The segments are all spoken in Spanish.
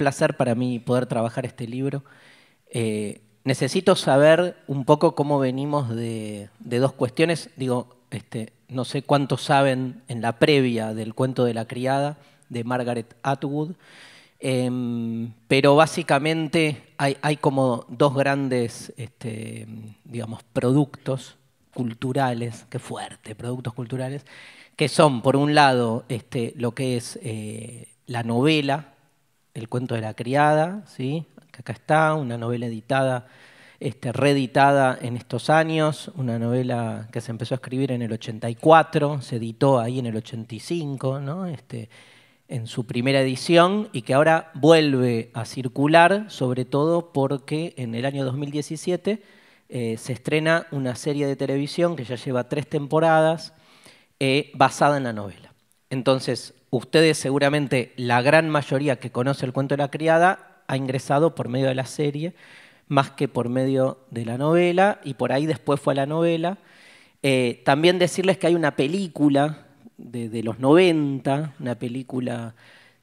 placer para mí poder trabajar este libro. Eh, necesito saber un poco cómo venimos de, dos cuestiones. Digo, este, no sé cuántos saben en la previa del cuento de la criada de Margaret Atwood, em, pero básicamente hay, como dos grandes, este, digamos, productos culturales, qué fuerte, productos culturales, que son, por un lado, este, lo que es eh, la novela, el cuento de la criada, ¿sí? que acá está, una novela editada, este, reeditada en estos años, una novela que se empezó a escribir en el 84, se editó ahí en el 85, Este, en su primera edición y que ahora vuelve a circular, sobre todo porque en el año 2017 eh, se estrena una serie de televisión que ya lleva tres temporadas eh, basada en la novela. Entonces, ustedes seguramente, la gran mayoría que conoce el cuento de la criada, ha ingresado por medio de la serie, más que por medio de la novela, y por ahí después fue a la novela. Eh, también decirles que hay una película de, los 90, una película,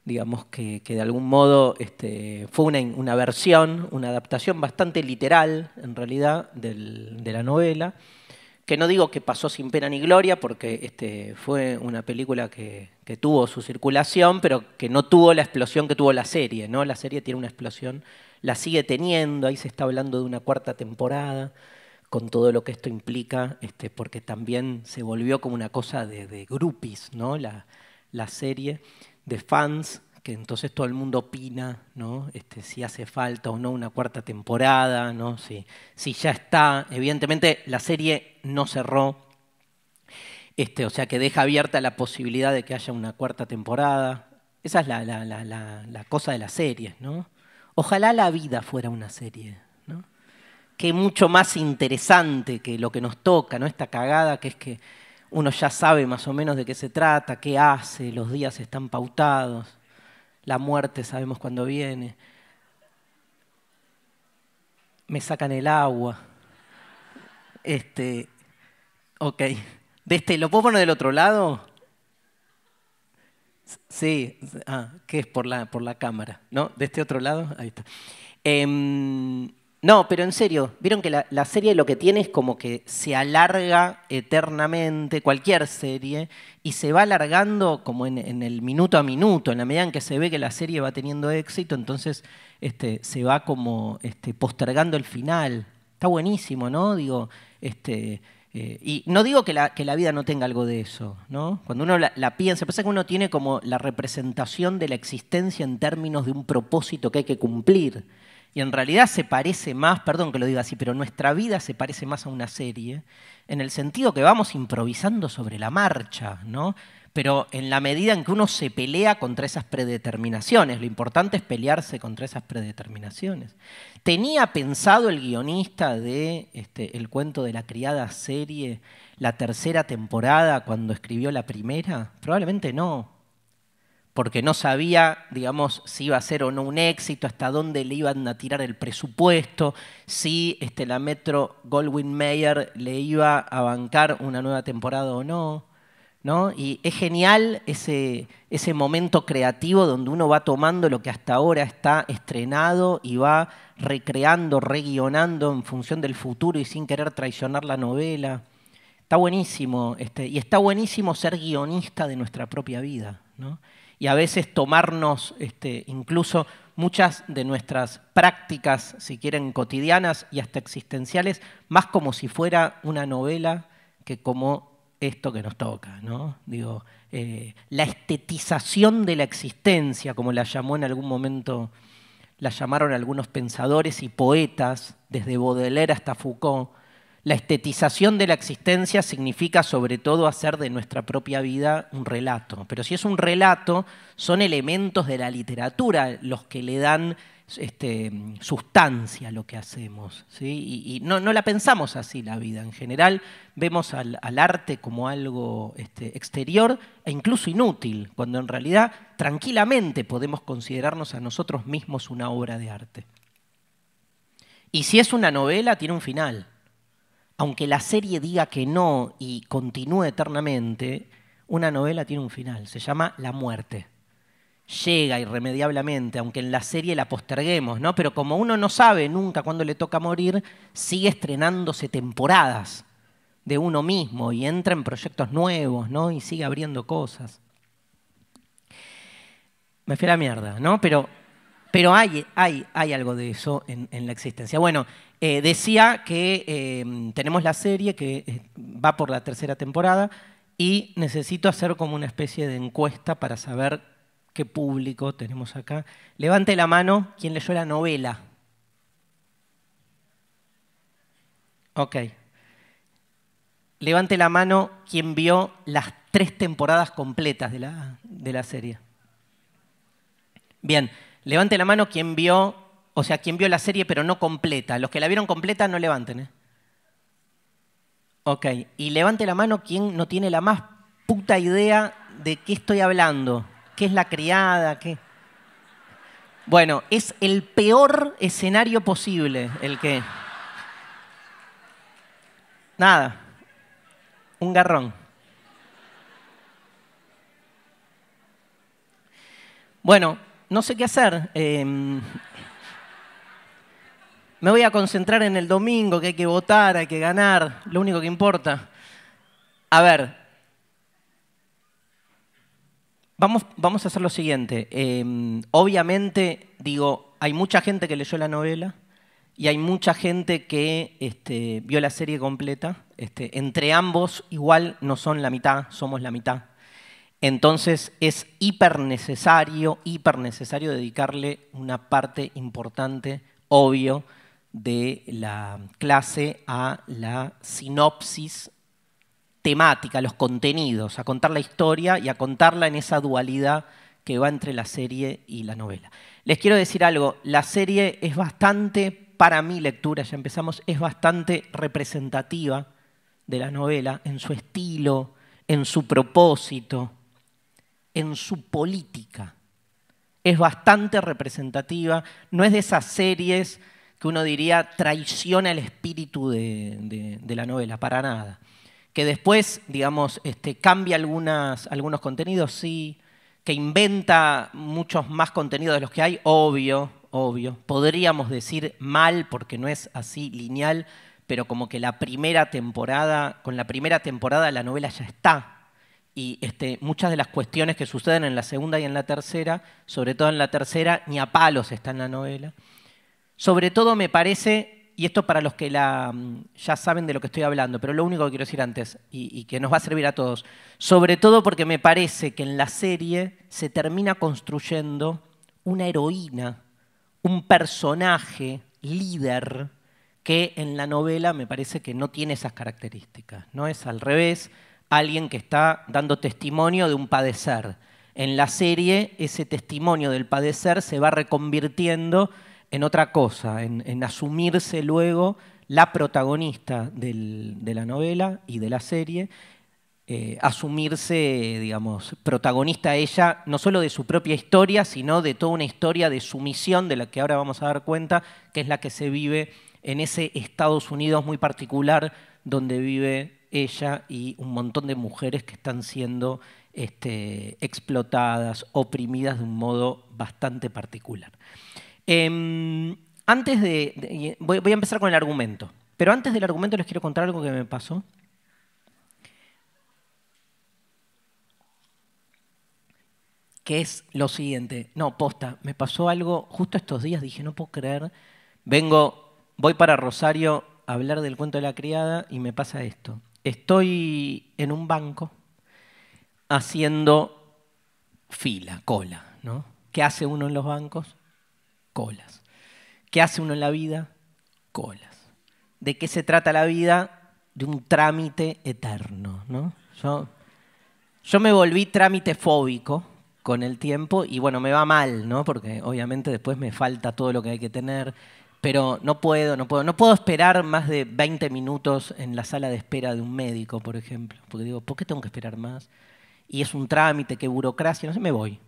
digamos, que, de algún modo este, fue una, versión, una adaptación bastante literal, en realidad, de la novela que no digo que pasó sin pena ni gloria, porque este, fue una película que, tuvo su circulación, pero que no tuvo la explosión que tuvo la serie, ¿no? La serie tiene una explosión, la sigue teniendo, ahí se está hablando de una cuarta temporada, con todo lo que esto implica, este, porque también se volvió como una cosa de, de groupies, ¿no? la serie de fans entonces todo el mundo opina, ¿no? Este, si hace falta o no una cuarta temporada, ¿no? Si, ya está. Evidentemente la serie no cerró, este, o sea que deja abierta la posibilidad de que haya una cuarta temporada. Esa es la, la, la, la cosa de las series, ¿no? Ojalá la vida fuera una serie, ¿no? Que mucho más interesante que lo que nos toca, Esta cagada que es que uno ya sabe más o menos de qué se trata, qué hace, los días están pautados la muerte sabemos cuándo viene, me sacan el agua. Este, ok. De este, ¿Lo puedo poner del otro lado? Sí, ah, que es por la, por la cámara, ¿no? De este otro lado, ahí está. Em, no, pero en serio, vieron que la, serie lo que tiene es como que se alarga eternamente, cualquier serie, y se va alargando como en, el minuto a minuto, en la medida en que se ve que la serie va teniendo éxito, entonces este, se va como este, postergando el final. Está buenísimo, ¿no? Digo, este, eh, y no digo que la, vida no tenga algo de eso, ¿no? Cuando uno la, la piensa, pasa que uno tiene como la representación de la existencia en términos de un propósito que hay que cumplir y en realidad se parece más, perdón que lo diga así, pero nuestra vida se parece más a una serie, en el sentido que vamos improvisando sobre la marcha, ¿no? Pero en la medida en que uno se pelea contra esas predeterminaciones, lo importante es pelearse contra esas predeterminaciones. Tenía pensado el guionista de este, El cuento de la criada serie, la tercera temporada, cuando escribió la primera, probablemente no, porque no sabía, digamos, si iba a ser o no un éxito, hasta dónde le iban a tirar el presupuesto, si este, la Metro Goldwyn Mayer le iba a bancar una nueva temporada o no. ¿no? Y es genial ese, ese momento creativo donde uno va tomando lo que hasta ahora está estrenado y va recreando, reguionando en función del futuro y sin querer traicionar la novela. Está buenísimo, este, y está buenísimo ser guionista de nuestra propia vida. ¿no? y a veces tomarnos este, incluso muchas de nuestras prácticas, si quieren, cotidianas y hasta existenciales, más como si fuera una novela que como esto que nos toca, ¿no? Digo, eh, la estetización de la existencia, como la llamó en algún momento, la llamaron algunos pensadores y poetas, desde Baudelaire hasta Foucault, la estetización de la existencia significa sobre todo hacer de nuestra propia vida un relato, pero si es un relato, son elementos de la literatura los que le dan este, sustancia a lo que hacemos. Y, no, la pensamos así la vida. En general vemos al, arte como algo este, exterior e incluso inútil, cuando en realidad tranquilamente podemos considerarnos a nosotros mismos una obra de arte. Y si es una novela, tiene un final aunque la serie diga que no y continúe eternamente, una novela tiene un final, se llama La muerte. Llega irremediablemente, aunque en la serie la posterguemos, ¿no? Pero como uno no sabe nunca cuándo le toca morir, sigue estrenándose temporadas de uno mismo y entra en proyectos nuevos, ¿no? Y sigue abriendo cosas. Me fui a la mierda, ¿no? Pero pero hay, hay, algo de eso en, la existencia. Bueno, eh, decía que em, tenemos la serie que eh, va por la tercera temporada y necesito hacer como una especie de encuesta para saber qué público tenemos acá. Levante la mano quien leyó la novela. Ok. Levante la mano quien vio las tres temporadas completas de la, de la serie. Bien, Levante la mano quien vio, o sea, quien vio la serie pero no completa. Los que la vieron completa no levanten. ¿eh? Ok, y levante la mano quien no tiene la más puta idea de qué estoy hablando. ¿Qué es la criada? ¿Qué? Bueno, es el peor escenario posible el que... Nada, un garrón. Bueno, no sé qué hacer. Em, me voy a concentrar en el domingo, que hay que votar, hay que ganar, lo único que importa. A ver, vamos, vamos a hacer lo siguiente. Em, obviamente, digo, hay mucha gente que leyó la novela y hay mucha gente que este, vio la serie completa. Este, entre ambos, igual no son la mitad, somos la mitad. Entonces es hiper necesario, hiper necesario dedicarle una parte importante, obvio, de la clase a la sinopsis temática, los contenidos, a contar la historia y a contarla en esa dualidad que va entre la serie y la novela. Les quiero decir algo, la serie es bastante, para mi lectura, ya empezamos, es bastante representativa de la novela en su estilo, en su propósito, en su política. Es bastante representativa, no es de esas series que uno diría traiciona el espíritu de, la novela, para nada. Que después, digamos, este, cambia algunos contenidos, sí, que inventa muchos más contenidos de los que hay, obvio, obvio. Podríamos decir mal porque no es así lineal, pero como que la primera temporada, con la primera temporada la novela ya está, y este, muchas de las cuestiones que suceden en la segunda y en la tercera, sobre todo en la tercera, ni a palos está en la novela. Sobre todo me parece, y esto para los que mm, ya saben de lo que estoy hablando, pero lo único que quiero decir antes, y, y que nos va a servir a todos, sobre todo porque me parece que en la serie se termina construyendo una heroína, un personaje líder que en la novela me parece que no tiene esas características, no es al revés, alguien que está dando testimonio de un padecer. En la serie, ese testimonio del padecer se va reconvirtiendo en otra cosa, en, asumirse luego la protagonista de la novela y de la serie, eh, asumirse, digamos, protagonista ella, no solo de su propia historia, sino de toda una historia de sumisión de la que ahora vamos a dar cuenta, que es la que se vive en ese Estados Unidos muy particular donde vive ella y un montón de mujeres que están siendo este, explotadas, oprimidas de un modo bastante particular. Em, antes de, voy, voy, a empezar con el argumento, pero antes del argumento les quiero contar algo que me pasó. Que es lo siguiente. No, posta, me pasó algo justo estos días, dije, no puedo creer. Vengo, voy para Rosario a hablar del cuento de la criada y me pasa esto. Estoy en un banco haciendo fila, cola, ¿Qué hace uno en los bancos? Colas. ¿Qué hace uno en la vida? Colas. ¿De qué se trata la vida? De un trámite eterno, Yo, yo me volví trámite fóbico con el tiempo y bueno, me va mal, ¿no? Porque obviamente después me falta todo lo que hay que tener, pero no puedo, no puedo. No puedo esperar más de 20 minutos en la sala de espera de un médico, por ejemplo, porque digo, ¿por qué tengo que esperar más? Y es un trámite, qué burocracia, no sé, me voy.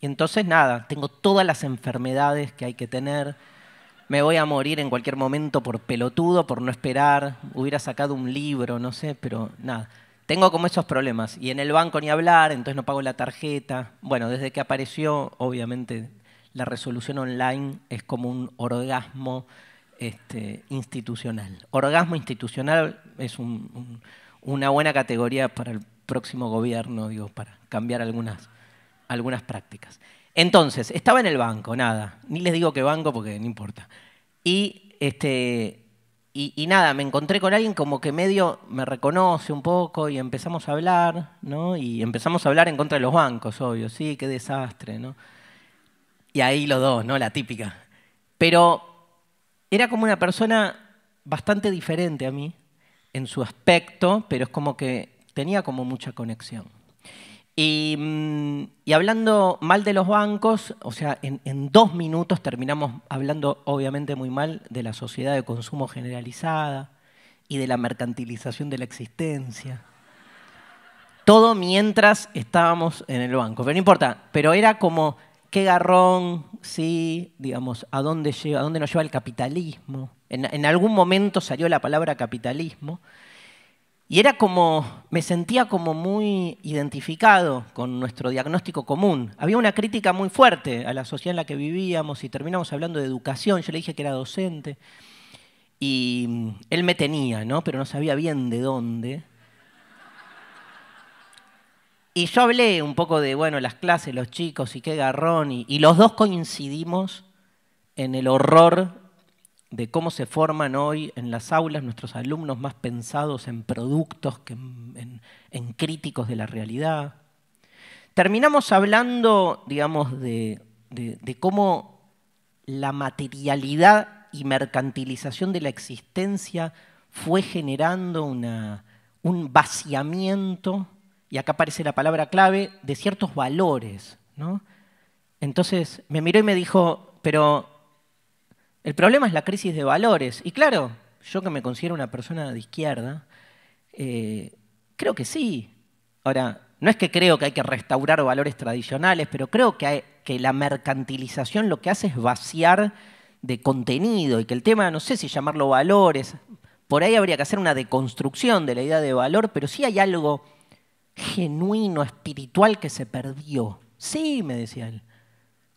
Y entonces nada, tengo todas las enfermedades que hay que tener, me voy a morir en cualquier momento por pelotudo, por no esperar, hubiera sacado un libro, no sé, pero nada. Tengo como esos problemas. Y en el banco ni hablar, entonces no pago la tarjeta. Bueno, desde que apareció, obviamente la resolución online es como un orgasmo este, institucional. Orgasmo institucional es una buena categoría para el próximo gobierno, digo, para cambiar algunas, algunas prácticas. Entonces, estaba en el banco, nada, ni les digo qué banco porque no importa. Y, este, y, nada, me encontré con alguien como que medio me reconoce un poco y empezamos a hablar, ¿no? Y empezamos a hablar en contra de los bancos, obvio, sí, qué desastre, ¿no? y ahí los dos, ¿no? La típica. Pero era como una persona bastante diferente a mí en su aspecto, pero es como que tenía como mucha conexión. Mm, y, hablando mal de los bancos, o sea, en, en, dos minutos terminamos hablando obviamente muy mal de la sociedad de consumo generalizada y de la mercantilización de la existencia. Todo mientras estábamos en el banco, pero no importa, pero era como qué garrón, sí, digamos, a dónde, lleva, dónde nos lleva el capitalismo. En, algún momento salió la palabra capitalismo. Y era como, me sentía como muy identificado con nuestro diagnóstico común. Había una crítica muy fuerte a la sociedad en la que vivíamos y terminamos hablando de educación. Yo le dije que era docente. Y él me tenía, ¿no? Pero no sabía bien de dónde. Y yo hablé un poco de, bueno, las clases, los chicos y qué garrón, y, los dos coincidimos en el horror de cómo se forman hoy en las aulas nuestros alumnos más pensados en productos que en, críticos de la realidad. Terminamos hablando, digamos, de, de cómo la materialidad y mercantilización de la existencia fue generando una, un vaciamiento y acá aparece la palabra clave, de ciertos valores. ¿no? Entonces me miró y me dijo, pero el problema es la crisis de valores. Y claro, yo que me considero una persona de izquierda, eh, creo que sí. Ahora, no es que creo que hay que restaurar valores tradicionales, pero creo que, hay, que la mercantilización lo que hace es vaciar de contenido y que el tema, no sé si llamarlo valores, por ahí habría que hacer una deconstrucción de la idea de valor, pero sí hay algo genuino, espiritual que se perdió. Sí, me decía él.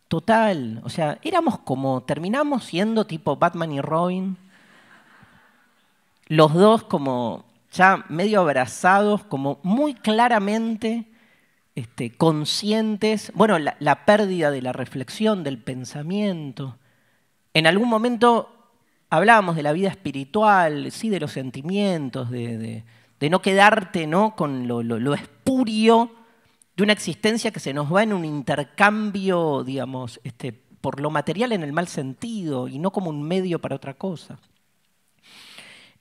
Total, o sea, éramos como, terminamos siendo tipo Batman y Robin, los dos como ya medio abrazados, como muy claramente este, conscientes, bueno, la, pérdida de la reflexión, del pensamiento. En algún momento hablábamos de la vida espiritual, sí, de los sentimientos, de, no quedarte ¿no? con lo, lo espiritual de una existencia que se nos va en un intercambio, digamos, este, por lo material en el mal sentido y no como un medio para otra cosa.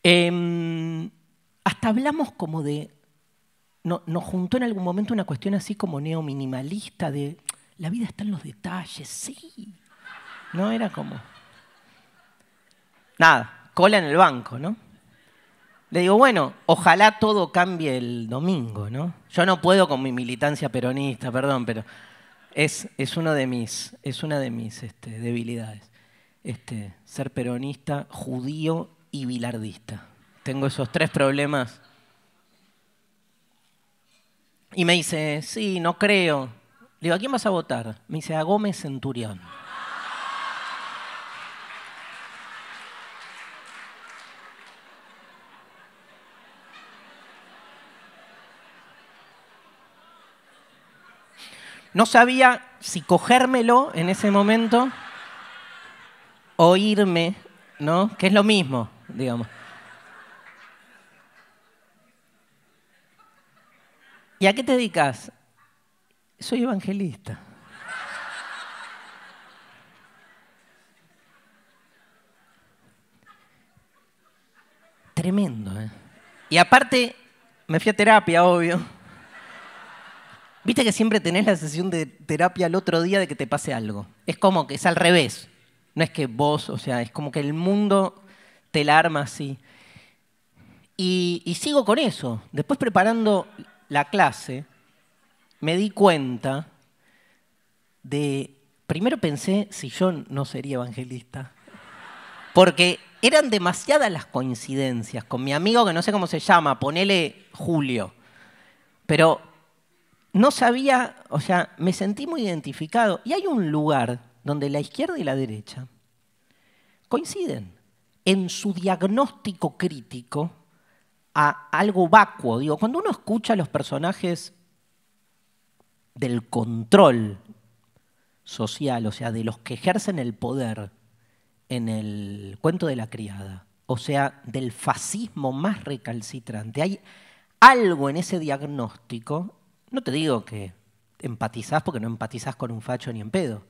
Em, hasta hablamos como de, nos juntó en algún momento una cuestión así como neominimalista de la vida está en los detalles, sí. No era como... Nada, cola en el banco, ¿no? le digo, bueno, ojalá todo cambie el domingo, ¿no? Yo no puedo con mi militancia peronista, perdón, pero es, es uno de mis, es una de mis este, debilidades. Este, ser peronista, judío y bilardista. Tengo esos tres problemas. Y me dice, sí, no creo. Le digo, ¿a quién vas a votar? Me dice, a Gómez Centurión. No sabía si cogérmelo en ese momento o irme, ¿no? Que es lo mismo, digamos. ¿Y a qué te dedicas? Soy evangelista. Tremendo, ¿eh? Y aparte, me fui a terapia, obvio. Viste que siempre tenés la sesión de terapia el otro día de que te pase algo. Es como que es al revés. No es que vos, o sea, es como que el mundo te la arma así. Y, y sigo con eso. Después preparando la clase, me di cuenta de... Primero pensé si yo no sería evangelista. Porque eran demasiadas las coincidencias con mi amigo que no sé cómo se llama, ponele Julio. Pero no sabía, o sea, me sentí muy identificado. Y hay un lugar donde la izquierda y la derecha coinciden en su diagnóstico crítico a algo vacuo. Digo, cuando uno escucha a los personajes del control social, o sea, de los que ejercen el poder en el cuento de la criada, o sea, del fascismo más recalcitrante, hay algo en ese diagnóstico no te digo que empatizás porque no empatizás con un facho ni en pedo,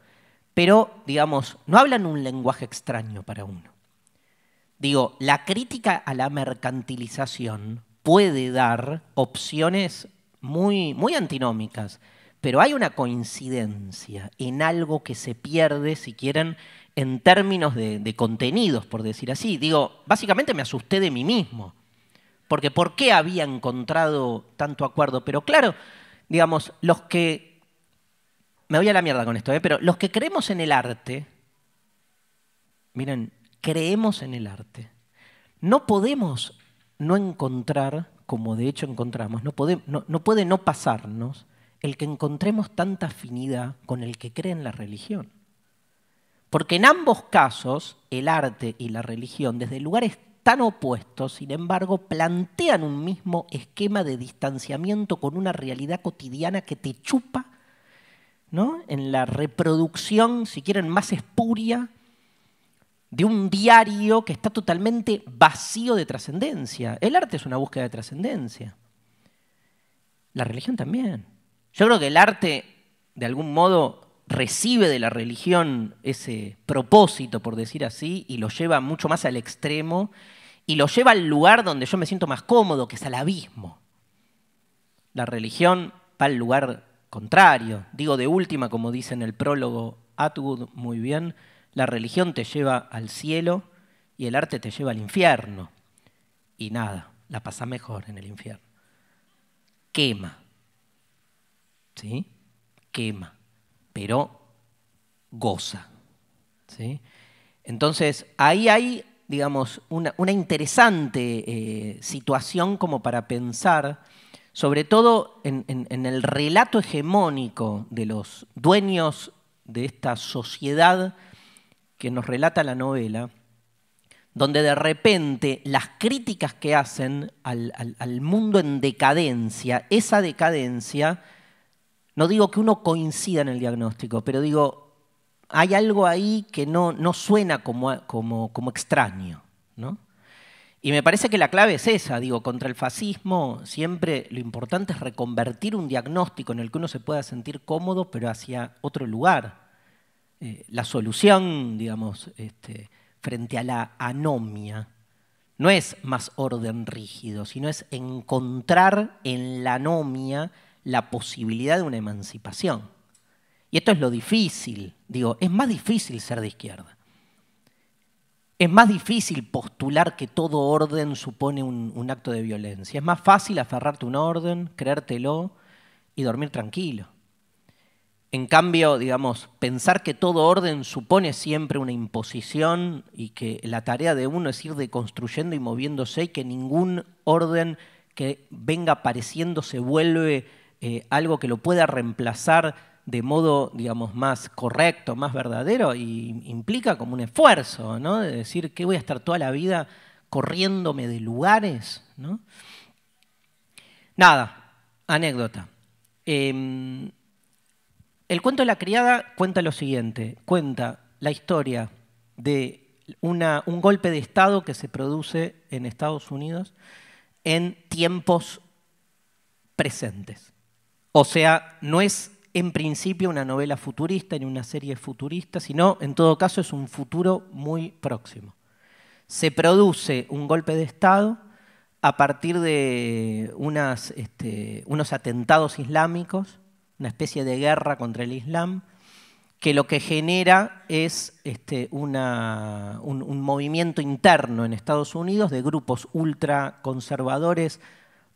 pero, digamos, no hablan un lenguaje extraño para uno. Digo, la crítica a la mercantilización puede dar opciones muy, muy antinómicas, pero hay una coincidencia en algo que se pierde, si quieren, en términos de, contenidos, por decir así. Digo, básicamente me asusté de mí mismo, porque ¿por qué había encontrado tanto acuerdo? Pero claro, digamos, los que, me voy a la mierda con esto, ¿eh? pero los que creemos en el arte, miren, creemos en el arte, no podemos no encontrar, como de hecho encontramos, no, puede no, puede no pasarnos el que encontremos tanta afinidad con el que cree en la religión. Porque en ambos casos, el arte y la religión, desde lugares tan opuestos, sin embargo, plantean un mismo esquema de distanciamiento con una realidad cotidiana que te chupa, ¿no? En la reproducción, si quieren, más espuria de un diario que está totalmente vacío de trascendencia. El arte es una búsqueda de trascendencia. La religión también. Yo creo que el arte, de algún modo, recibe de la religión ese propósito, por decir así, y lo lleva mucho más al extremo, y lo lleva al lugar donde yo me siento más cómodo, que es al abismo. La religión va al lugar contrario. Digo de última, como dice en el prólogo Atwood muy bien, la religión te lleva al cielo y el arte te lleva al infierno. Y nada, la pasa mejor en el infierno. Quema. ¿Sí? Quema pero goza. ¿sí? Entonces, ahí hay, digamos, una, interesante eh, situación como para pensar, sobre todo en, el relato hegemónico de los dueños de esta sociedad que nos relata la novela, donde de repente las críticas que hacen al, mundo en decadencia, esa decadencia no digo que uno coincida en el diagnóstico, pero digo, hay algo ahí que no, no suena como, como, extraño. Y me parece que la clave es esa, digo, contra el fascismo siempre lo importante es reconvertir un diagnóstico en el que uno se pueda sentir cómodo, pero hacia otro lugar. Eh, la solución, digamos, este, frente a la anomia, no es más orden rígido, sino es encontrar en la anomia la posibilidad de una emancipación. Y esto es lo difícil, digo, es más difícil ser de izquierda. Es más difícil postular que todo orden supone un, acto de violencia. Es más fácil aferrarte a un orden, creértelo y dormir tranquilo. En cambio, digamos, pensar que todo orden supone siempre una imposición y que la tarea de uno es ir deconstruyendo y moviéndose y que ningún orden que venga apareciendo se vuelve eh, algo que lo pueda reemplazar de modo, digamos, más correcto, más verdadero, y implica como un esfuerzo, ¿no? De decir que voy a estar toda la vida corriéndome de lugares, Nada, anécdota. Em, el cuento de la criada cuenta lo siguiente, cuenta la historia de un golpe de Estado que se produce en Estados Unidos en tiempos presentes. O sea, no es en principio una novela futurista ni una serie futurista, sino en todo caso es un futuro muy próximo. Se produce un golpe de Estado a partir de este, unos atentados islámicos, una especie de guerra contra el Islam, que lo que genera es este, un, movimiento interno en Estados Unidos de grupos ultraconservadores,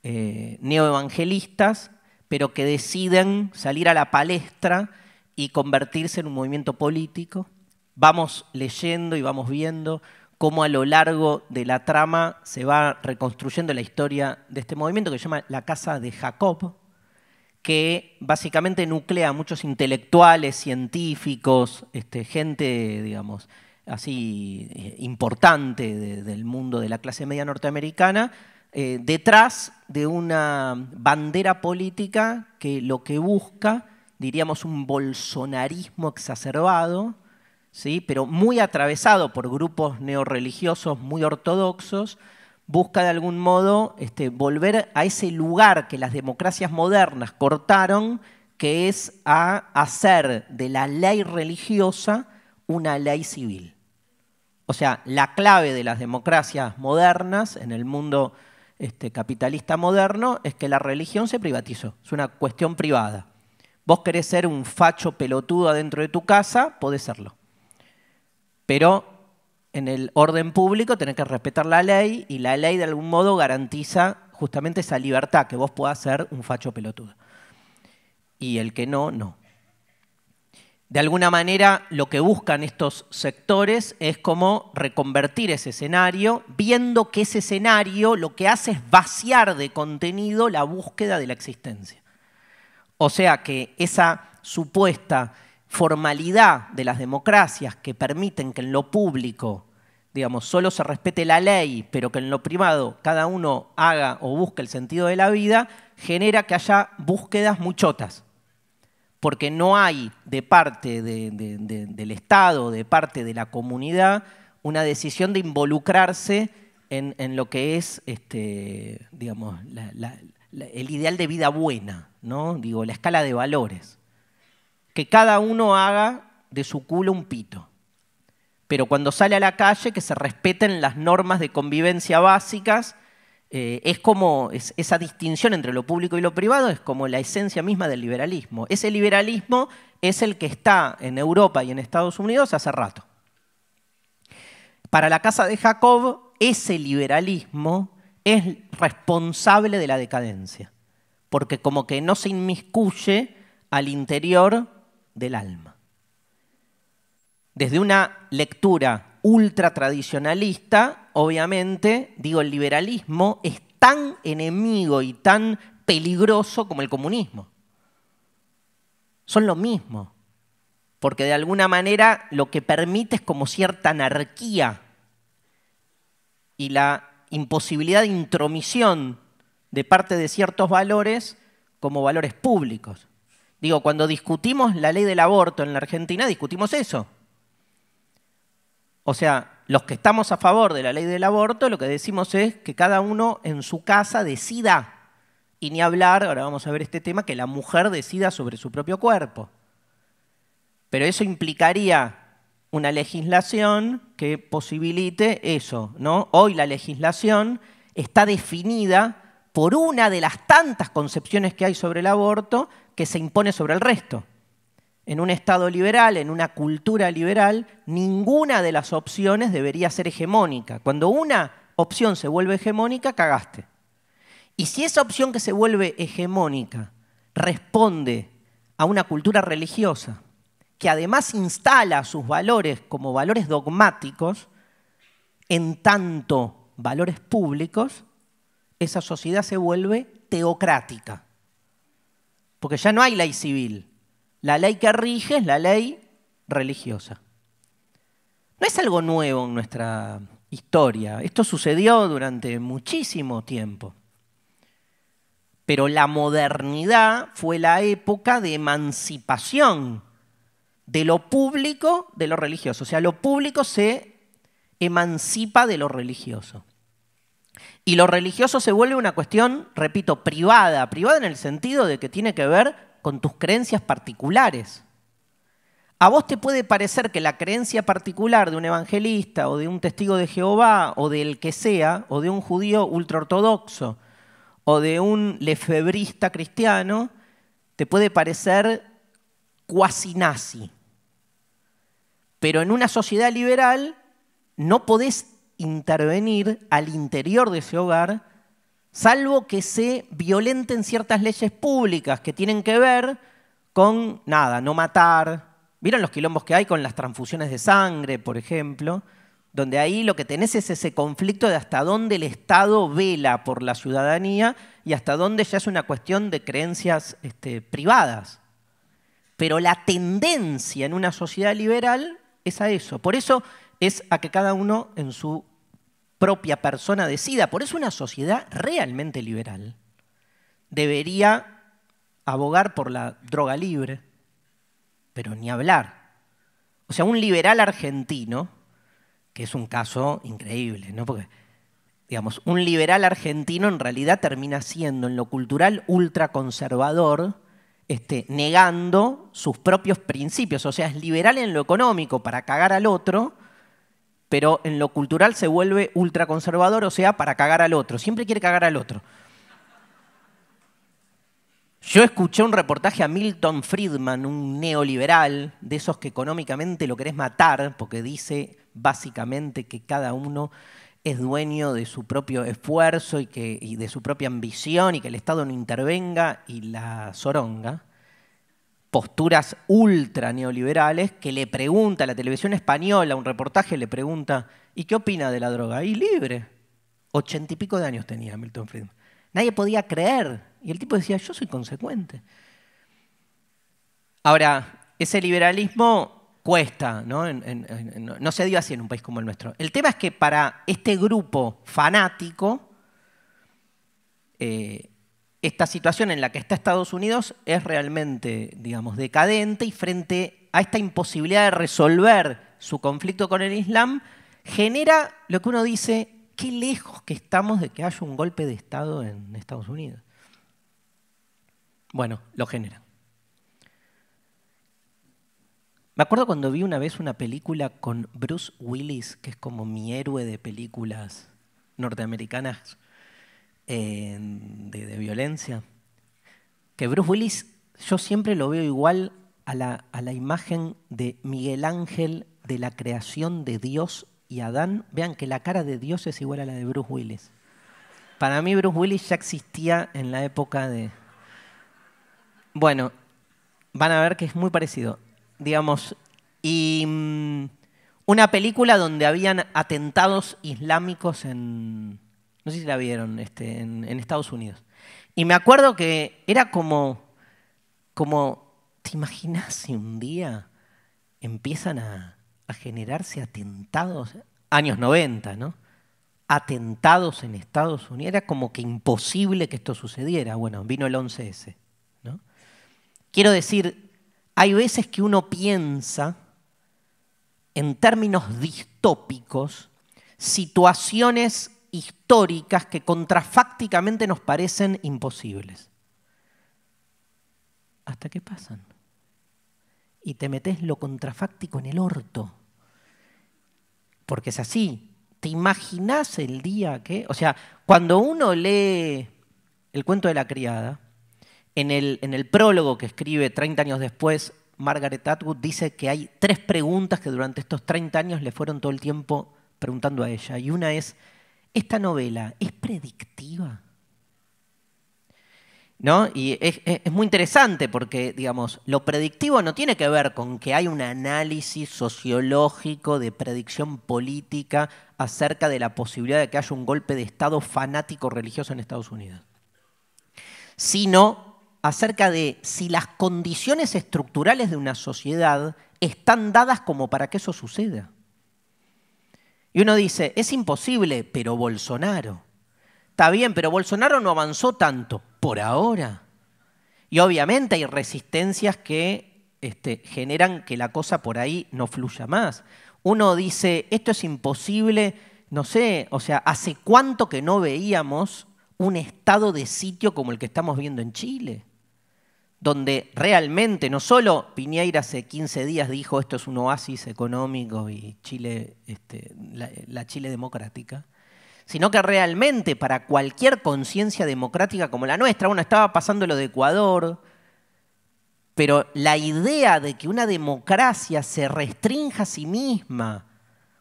eh, neoevangelistas, pero que deciden salir a la palestra y convertirse en un movimiento político. Vamos leyendo y vamos viendo cómo a lo largo de la trama se va reconstruyendo la historia de este movimiento que se llama La Casa de Jacob, que básicamente nuclea a muchos intelectuales, científicos, este, gente, digamos, así eh, importante del mundo de la clase media norteamericana, eh, detrás de una bandera política que lo que busca, diríamos, un bolsonarismo exacerbado, ¿sí? pero muy atravesado por grupos neorreligiosos muy ortodoxos, busca de algún modo este, volver a ese lugar que las democracias modernas cortaron, que es a hacer de la ley religiosa una ley civil. O sea, la clave de las democracias modernas en el mundo este, capitalista moderno es que la religión se privatizó, es una cuestión privada. Vos querés ser un facho pelotudo adentro de tu casa, podés serlo. Pero en el orden público tenés que respetar la ley y la ley de algún modo garantiza justamente esa libertad, que vos puedas ser un facho pelotudo. Y el que no, no de alguna manera lo que buscan estos sectores es como reconvertir ese escenario, viendo que ese escenario lo que hace es vaciar de contenido la búsqueda de la existencia. O sea que esa supuesta formalidad de las democracias que permiten que en lo público, digamos, solo se respete la ley, pero que en lo privado cada uno haga o busque el sentido de la vida, genera que haya búsquedas muchotas porque no hay de parte del Estado, de parte de la comunidad, una decisión de involucrarse en, lo que es este, digamos, el ideal de vida buena, ¿no? Digo, la escala de valores. Que cada uno haga de su culo un pito. Pero cuando sale a la calle, que se respeten las normas de convivencia básicas eh, es como esa distinción entre lo público y lo privado es como la esencia misma del liberalismo. Ese liberalismo es el que está en Europa y en Estados Unidos hace rato. Para la casa de Jacob, ese liberalismo es responsable de la decadencia, porque como que no se inmiscuye al interior del alma. Desde una lectura ultra tradicionalista, obviamente, digo, el liberalismo es tan enemigo y tan peligroso como el comunismo. Son lo mismo, porque de alguna manera lo que permite es como cierta anarquía y la imposibilidad de intromisión de parte de ciertos valores como valores públicos. Digo, cuando discutimos la ley del aborto en la Argentina, discutimos eso. O sea, los que estamos a favor de la ley del aborto, lo que decimos es que cada uno en su casa decida, y ni hablar, ahora vamos a ver este tema, que la mujer decida sobre su propio cuerpo. Pero eso implicaría una legislación que posibilite eso, ¿no? Hoy la legislación está definida por una de las tantas concepciones que hay sobre el aborto que se impone sobre el resto en un Estado liberal, en una cultura liberal, ninguna de las opciones debería ser hegemónica. Cuando una opción se vuelve hegemónica, cagaste. Y si esa opción que se vuelve hegemónica responde a una cultura religiosa, que además instala sus valores como valores dogmáticos, en tanto valores públicos, esa sociedad se vuelve teocrática. Porque ya no hay ley civil, la ley que rige es la ley religiosa. No es algo nuevo en nuestra historia. Esto sucedió durante muchísimo tiempo. Pero la modernidad fue la época de emancipación de lo público de lo religioso. O sea, lo público se emancipa de lo religioso. Y lo religioso se vuelve una cuestión, repito, privada, privada en el sentido de que tiene que ver con tus creencias particulares. A vos te puede parecer que la creencia particular de un evangelista o de un testigo de Jehová o del que sea, o de un judío ultraortodoxo o de un lefebrista cristiano, te puede parecer cuasi nazi. Pero en una sociedad liberal no podés intervenir al interior de ese hogar salvo que se violenten ciertas leyes públicas que tienen que ver con, nada, no matar. ¿Vieron los quilombos que hay con las transfusiones de sangre, por ejemplo? Donde ahí lo que tenés es ese conflicto de hasta dónde el Estado vela por la ciudadanía y hasta dónde ya es una cuestión de creencias este, privadas. Pero la tendencia en una sociedad liberal es a eso. Por eso es a que cada uno en su propia persona decida. Por eso una sociedad realmente liberal debería abogar por la droga libre, pero ni hablar. O sea, un liberal argentino, que es un caso increíble, ¿no? Porque, digamos, un liberal argentino en realidad termina siendo en lo cultural ultraconservador, este, negando sus propios principios. O sea, es liberal en lo económico para cagar al otro, pero en lo cultural se vuelve ultraconservador, o sea, para cagar al otro. Siempre quiere cagar al otro. Yo escuché un reportaje a Milton Friedman, un neoliberal, de esos que económicamente lo querés matar, porque dice básicamente que cada uno es dueño de su propio esfuerzo y, que, de su propia ambición y que el Estado no intervenga y la soronga posturas ultra neoliberales que le pregunta a la televisión española, un reportaje le pregunta, ¿y qué opina de la droga? Y libre. Ochenta y pico de años tenía Milton Friedman. Nadie podía creer. Y el tipo decía, yo soy consecuente. Ahora, ese liberalismo cuesta, ¿no? no se dio así en un país como el nuestro. El tema es que para este grupo fanático, eh, esta situación en la que está Estados Unidos es realmente, digamos, decadente y frente a esta imposibilidad de resolver su conflicto con el Islam, genera lo que uno dice, qué lejos que estamos de que haya un golpe de Estado en Estados Unidos. Bueno, lo genera. Me acuerdo cuando vi una vez una película con Bruce Willis, que es como mi héroe de películas norteamericanas, de, violencia. Que Bruce Willis yo siempre lo veo igual a la, imagen de Miguel Ángel de la creación de Dios y Adán. Vean que la cara de Dios es igual a la de Bruce Willis. Para mí Bruce Willis ya existía en la época de... Bueno, van a ver que es muy parecido. Digamos, y mm, una película donde habían atentados islámicos en, no sé si la vieron este, en, Estados Unidos. Y me acuerdo que era como, como ¿te imaginas si un día empiezan a, a generarse atentados? Años 90, ¿no? Atentados en Estados Unidos. Era como que imposible que esto sucediera. Bueno, vino el 11S. ¿no? Quiero decir, hay veces que uno piensa en términos distópicos situaciones históricas que contrafácticamente nos parecen imposibles. Hasta qué pasan. Y te metes lo contrafáctico en el orto. Porque es así. ¿Te imaginas el día que.? O sea, cuando uno lee el cuento de la criada, en el, en el prólogo que escribe 30 años después, Margaret Atwood dice que hay tres preguntas que durante estos 30 años le fueron todo el tiempo preguntando a ella. Y una es, esta novela es predictiva. ¿No? Y es, es, muy interesante porque, digamos, lo predictivo no tiene que ver con que hay un análisis sociológico de predicción política acerca de la posibilidad de que haya un golpe de Estado fanático religioso en Estados Unidos, sino acerca de si las condiciones estructurales de una sociedad están dadas como para que eso suceda. Y uno dice, es imposible, pero Bolsonaro. Está bien, pero Bolsonaro no avanzó tanto, por ahora. Y obviamente hay resistencias que este, generan que la cosa por ahí no fluya más. Uno dice, esto es imposible, no sé, o sea, ¿hace cuánto que no veíamos un estado de sitio como el que estamos viendo en Chile? donde realmente no solo Piñeira hace 15 días dijo esto es un oasis económico y Chile, este, la, Chile democrática, sino que realmente para cualquier conciencia democrática como la nuestra, bueno, estaba pasando lo de Ecuador, pero la idea de que una democracia se restrinja a sí misma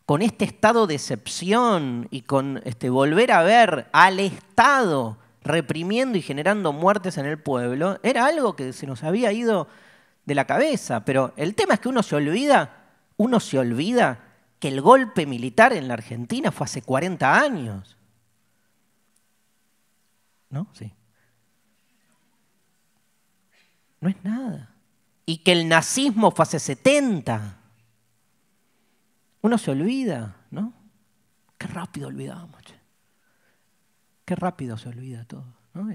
con este estado de excepción y con este, volver a ver al Estado reprimiendo y generando muertes en el pueblo, era algo que se nos había ido de la cabeza. Pero el tema es que uno se olvida, uno se olvida que el golpe militar en la Argentina fue hace 40 años. ¿No? Sí. No es nada. Y que el nazismo fue hace 70. Uno se olvida, ¿no? Qué rápido olvidábamos. Qué rápido se olvida todo, ¿no?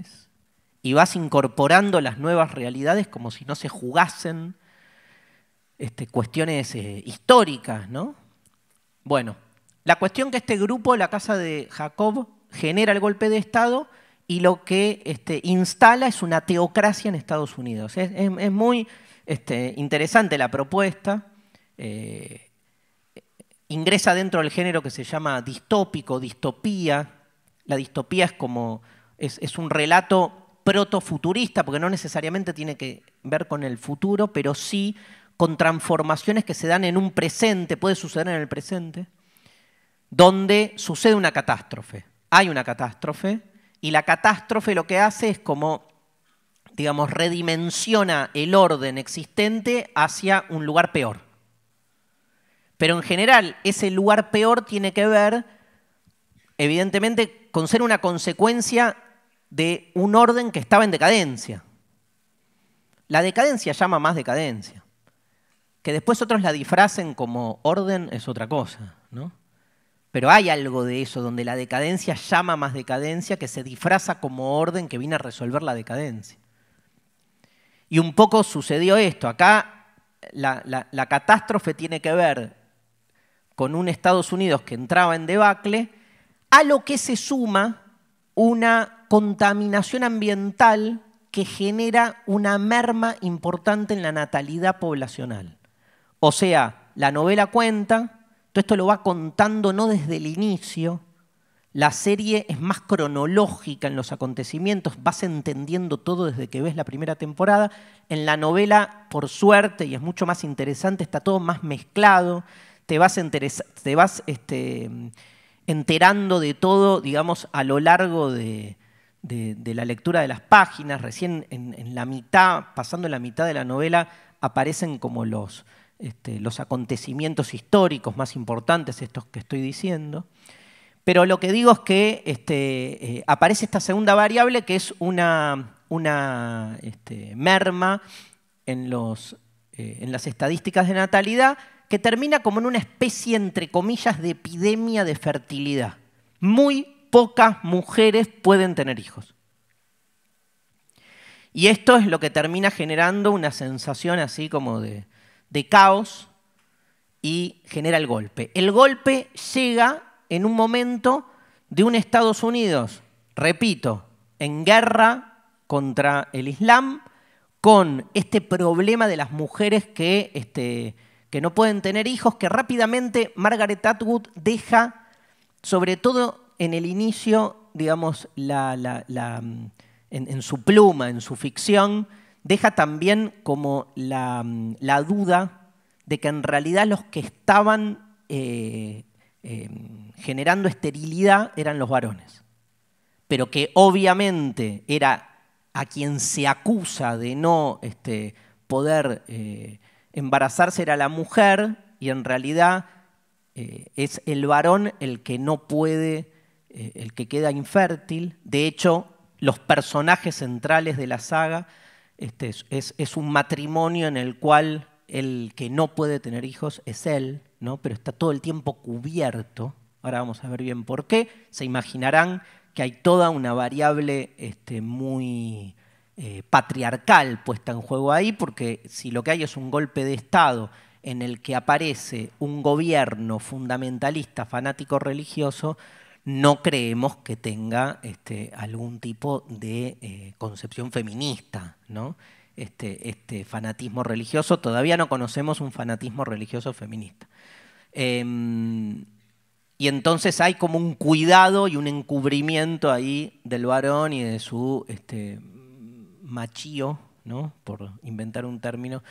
y vas incorporando las nuevas realidades como si no se jugasen este, cuestiones eh, históricas, ¿no? Bueno, la cuestión que este grupo, la casa de Jacob, genera el golpe de Estado y lo que este, instala es una teocracia en Estados Unidos. Es, muy este, interesante la propuesta. Eh, ingresa dentro del género que se llama distópico, distopía, la distopía es como, es, un relato protofuturista, porque no necesariamente tiene que ver con el futuro, pero sí con transformaciones que se dan en un presente, puede suceder en el presente, donde sucede una catástrofe. Hay una catástrofe y la catástrofe lo que hace es como, digamos, redimensiona el orden existente hacia un lugar peor. Pero en general, ese lugar peor tiene que ver evidentemente con ser una consecuencia de un orden que estaba en decadencia. La decadencia llama más decadencia. Que después otros la disfracen como orden es otra cosa, Pero hay algo de eso, donde la decadencia llama más decadencia, que se disfraza como orden que viene a resolver la decadencia. Y un poco sucedió esto. Acá la catástrofe tiene que ver con un Estados Unidos que entraba en debacle a lo que se suma una contaminación ambiental que genera una merma importante en la natalidad poblacional. O sea, la novela cuenta, todo esto lo va contando no desde el inicio, la serie es más cronológica en los acontecimientos, vas entendiendo todo desde que ves la primera temporada. En la novela, por suerte, y es mucho más interesante, está todo más mezclado, te vas, te vas este, enterando de todo, digamos, a lo largo de, la lectura de las páginas. Recién en, la mitad, pasando la mitad de la novela, aparecen como este, los, acontecimientos históricos más importantes, estos que estoy diciendo. Pero lo que digo es que este, eh, aparece esta segunda variable que es una, este, merma eh, en las estadísticas de natalidad que termina como en una especie, entre comillas, de epidemia de fertilidad. Muy pocas mujeres pueden tener hijos. Y esto es lo que termina generando una sensación así como de, caos y genera el golpe. El golpe llega en un momento de un Estados Unidos, repito, en guerra contra el Islam, con este problema de las mujeres que este, que no pueden tener hijos, que rápidamente Margaret Atwood deja, sobre todo en el inicio, digamos, mm, en, su pluma, en su ficción, deja también como la, mm, duda de que en realidad los que estaban eh, eh, generando esterilidad eran los varones, pero que obviamente era a quien se acusa de no este, poder... Eh, embarazarse era la mujer y en realidad eh, es el varón el que no puede, eh, el que queda infértil. De hecho, los personajes centrales de la saga este, es, un matrimonio en el cual el que no puede tener hijos es él, ¿no? pero está todo el tiempo cubierto. Ahora vamos a ver bien por qué. Se imaginarán que hay toda una variable este, muy eh, patriarcal puesta en juego ahí, porque si lo que hay es un golpe de Estado en el que aparece un gobierno fundamentalista, fanático religioso, no creemos que tenga este, algún tipo de eh, concepción feminista, ¿no? Este, este, fanatismo religioso, todavía no conocemos un fanatismo religioso feminista. Em, y entonces hay como un cuidado y un encubrimiento ahí del varón y de su este, machío, ¿no? por inventar un término,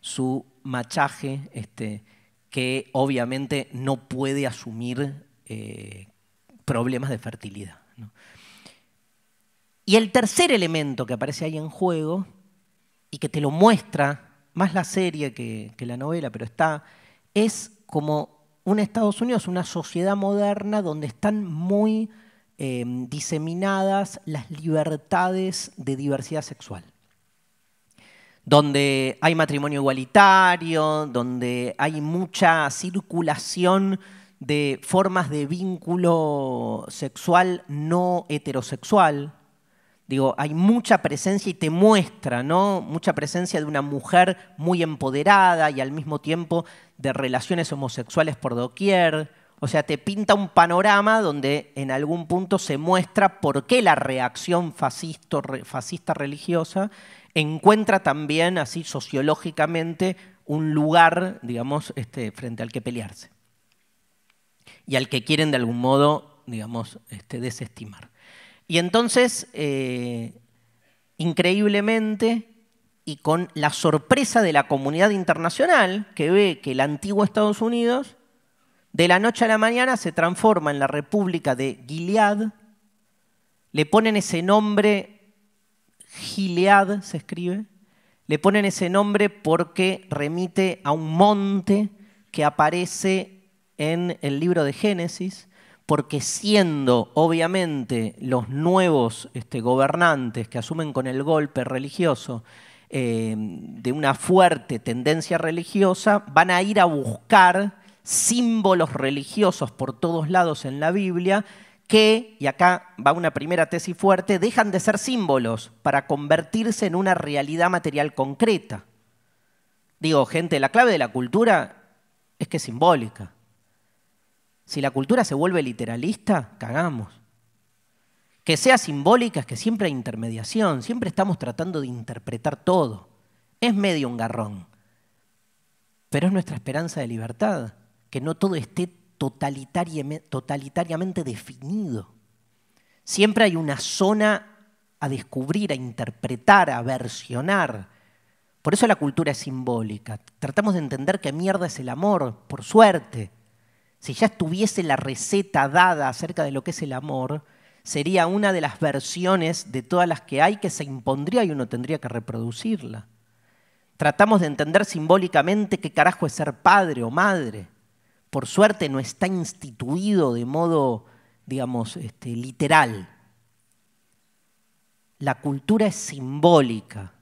su machaje, este, que obviamente no puede asumir eh, problemas de fertilidad. Y el tercer elemento que aparece ahí en juego, y que te lo muestra más la serie que la novela, pero está, es como un Estados Unidos, una sociedad moderna donde están muy Em, diseminadas las libertades de diversidad sexual donde hay matrimonio igualitario, donde hay mucha circulación de formas de vínculo sexual no heterosexual. Digo, hay mucha presencia y te muestra, ¿no? Mucha presencia de una mujer muy empoderada y al mismo tiempo de relaciones homosexuales por doquier, o sea, te pinta un panorama donde en algún punto se muestra por qué la reacción fascista religiosa encuentra también, así sociológicamente, un lugar, digamos, este, frente al que pelearse. Y al que quieren de algún modo, digamos, este, desestimar. Y entonces, eh, increíblemente, y con la sorpresa de la comunidad internacional, que ve que el antiguo Estados Unidos de la noche a la mañana se transforma en la República de Gilead. Le ponen ese nombre, Gilead se escribe. Le ponen ese nombre porque remite a un monte que aparece en el libro de Génesis, porque siendo obviamente los nuevos este, gobernantes que asumen con el golpe religioso eh, de una fuerte tendencia religiosa, van a ir a buscar símbolos religiosos por todos lados en la Biblia que, y acá va una primera tesis fuerte, dejan de ser símbolos para convertirse en una realidad material concreta. Digo, gente, la clave de la cultura es que es simbólica. Si la cultura se vuelve literalista, cagamos. Que sea simbólica es que siempre hay intermediación, siempre estamos tratando de interpretar todo. Es medio un garrón, pero es nuestra esperanza de libertad que no todo esté totalitariamente definido. Siempre hay una zona a descubrir, a interpretar, a versionar. Por eso la cultura es simbólica. Tratamos de entender qué mierda es el amor, por suerte. Si ya estuviese la receta dada acerca de lo que es el amor, sería una de las versiones de todas las que hay que se impondría y uno tendría que reproducirla. Tratamos de entender simbólicamente qué carajo es ser padre o madre por suerte no está instituido de modo, digamos, este, literal. La cultura es simbólica.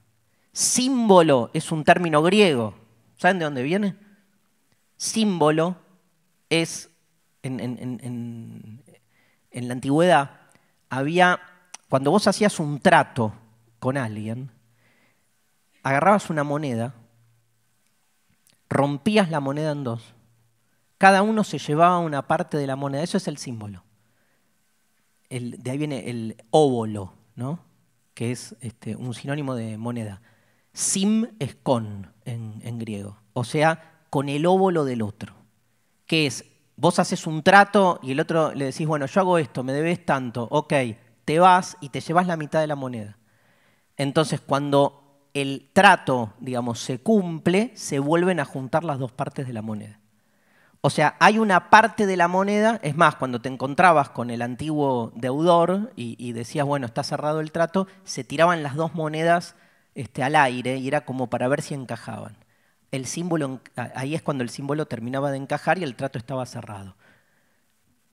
Símbolo es un término griego. ¿Saben de dónde viene? Símbolo es, en, en la antigüedad, había, cuando vos hacías un trato con alguien, agarrabas una moneda, rompías la moneda en dos cada uno se llevaba una parte de la moneda. Eso es el símbolo. de ahí viene el óbolo, ¿no? que es este, un sinónimo de moneda. Sim es con en, griego, o sea, con el óbolo del otro. Que es, vos haces un trato y el otro le decís, bueno, yo hago esto, me debes tanto, ok, te vas y te llevas la mitad de la moneda. Entonces, cuando el trato, digamos, se cumple, se vuelven a juntar las dos partes de la moneda. O sea, hay una parte de la moneda, es más, cuando te encontrabas con el antiguo deudor y, decías, bueno, está cerrado el trato, se tiraban las dos monedas este, al aire y era como para ver si encajaban. El símbolo, ahí es cuando el símbolo terminaba de encajar y el trato estaba cerrado.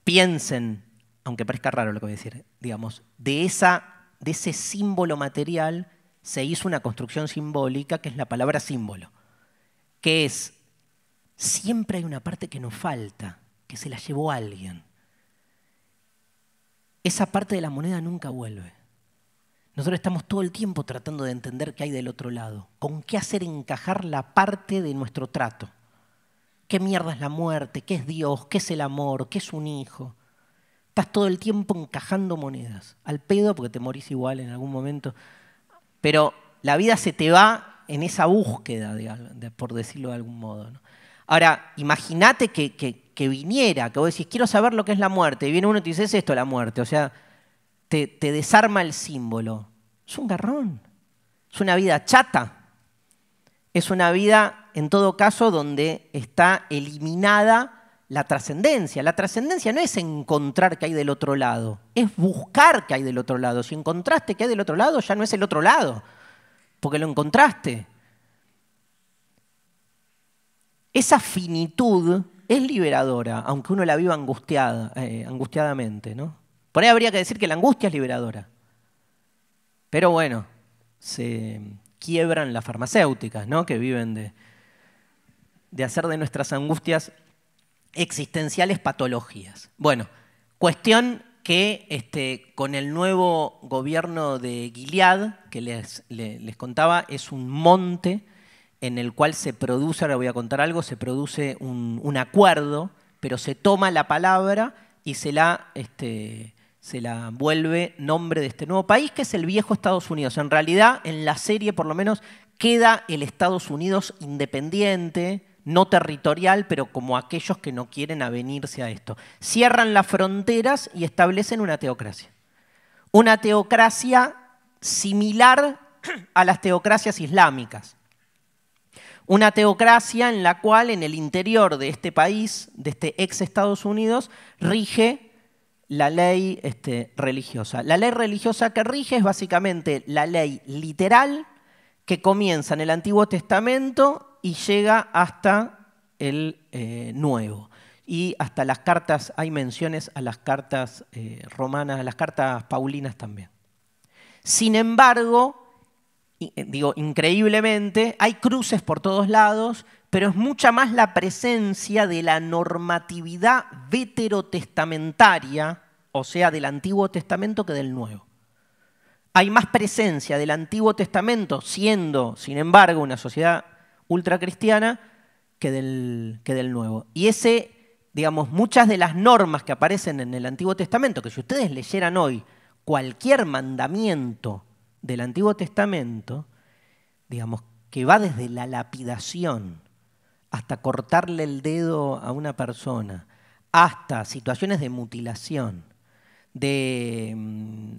Piensen, aunque parezca raro lo que voy a decir, digamos, de, esa, de ese símbolo material se hizo una construcción simbólica que es la palabra símbolo, que es siempre hay una parte que nos falta, que se la llevó alguien. Esa parte de la moneda nunca vuelve. Nosotros estamos todo el tiempo tratando de entender qué hay del otro lado, con qué hacer encajar la parte de nuestro trato. ¿Qué mierda es la muerte? ¿Qué es Dios? ¿Qué es el amor? ¿Qué es un hijo? Estás todo el tiempo encajando monedas. Al pedo, porque te morís igual en algún momento. Pero la vida se te va en esa búsqueda, por decirlo de algún modo. ¿no? Ahora, imagínate que, viniera, que vos decís, quiero saber lo que es la muerte, y viene uno y te dice, es esto la muerte, o sea, te, te desarma el símbolo. Es un garrón, es una vida chata, es una vida, en todo caso, donde está eliminada la trascendencia. La trascendencia no es encontrar que hay del otro lado, es buscar que hay del otro lado. Si encontraste que hay del otro lado, ya no es el otro lado, porque lo encontraste. Esa finitud es liberadora, aunque uno la viva angustiada, eh, angustiadamente. ¿no? Por ahí habría que decir que la angustia es liberadora. Pero bueno, se quiebran las farmacéuticas, ¿no? que viven de, hacer de nuestras angustias existenciales patologías. Bueno, cuestión que este, con el nuevo gobierno de Gilead, que les contaba, es un monte en el cual se produce, ahora voy a contar algo, se produce un, acuerdo, pero se toma la palabra y se la, este, se la vuelve nombre de este nuevo país, que es el viejo Estados Unidos. En realidad, en la serie por lo menos, queda el Estados Unidos independiente, no territorial, pero como aquellos que no quieren avenirse a esto. Cierran las fronteras y establecen una teocracia. Una teocracia similar a las teocracias islámicas. Una teocracia en la cual en el interior de este país, de este ex Estados Unidos, rige la ley este, religiosa. La ley religiosa que rige es básicamente la ley literal que comienza en el Antiguo Testamento y llega hasta el eh, Nuevo. Y hasta las cartas, hay menciones a las cartas eh, romanas, a las cartas paulinas también. Sin embargo, eh, digo, increíblemente, hay cruces por todos lados, pero es mucha más la presencia de la normatividad veterotestamentaria, o sea, del Antiguo Testamento que del Nuevo. Hay más presencia del Antiguo Testamento, siendo, sin embargo, una sociedad ultracristiana, que del, Nuevo. Y ese, digamos, muchas de las normas que aparecen en el Antiguo Testamento, que si ustedes leyeran hoy cualquier mandamiento del Antiguo Testamento, digamos, que va desde la lapidación hasta cortarle el dedo a una persona, hasta situaciones de mutilación, de, mm,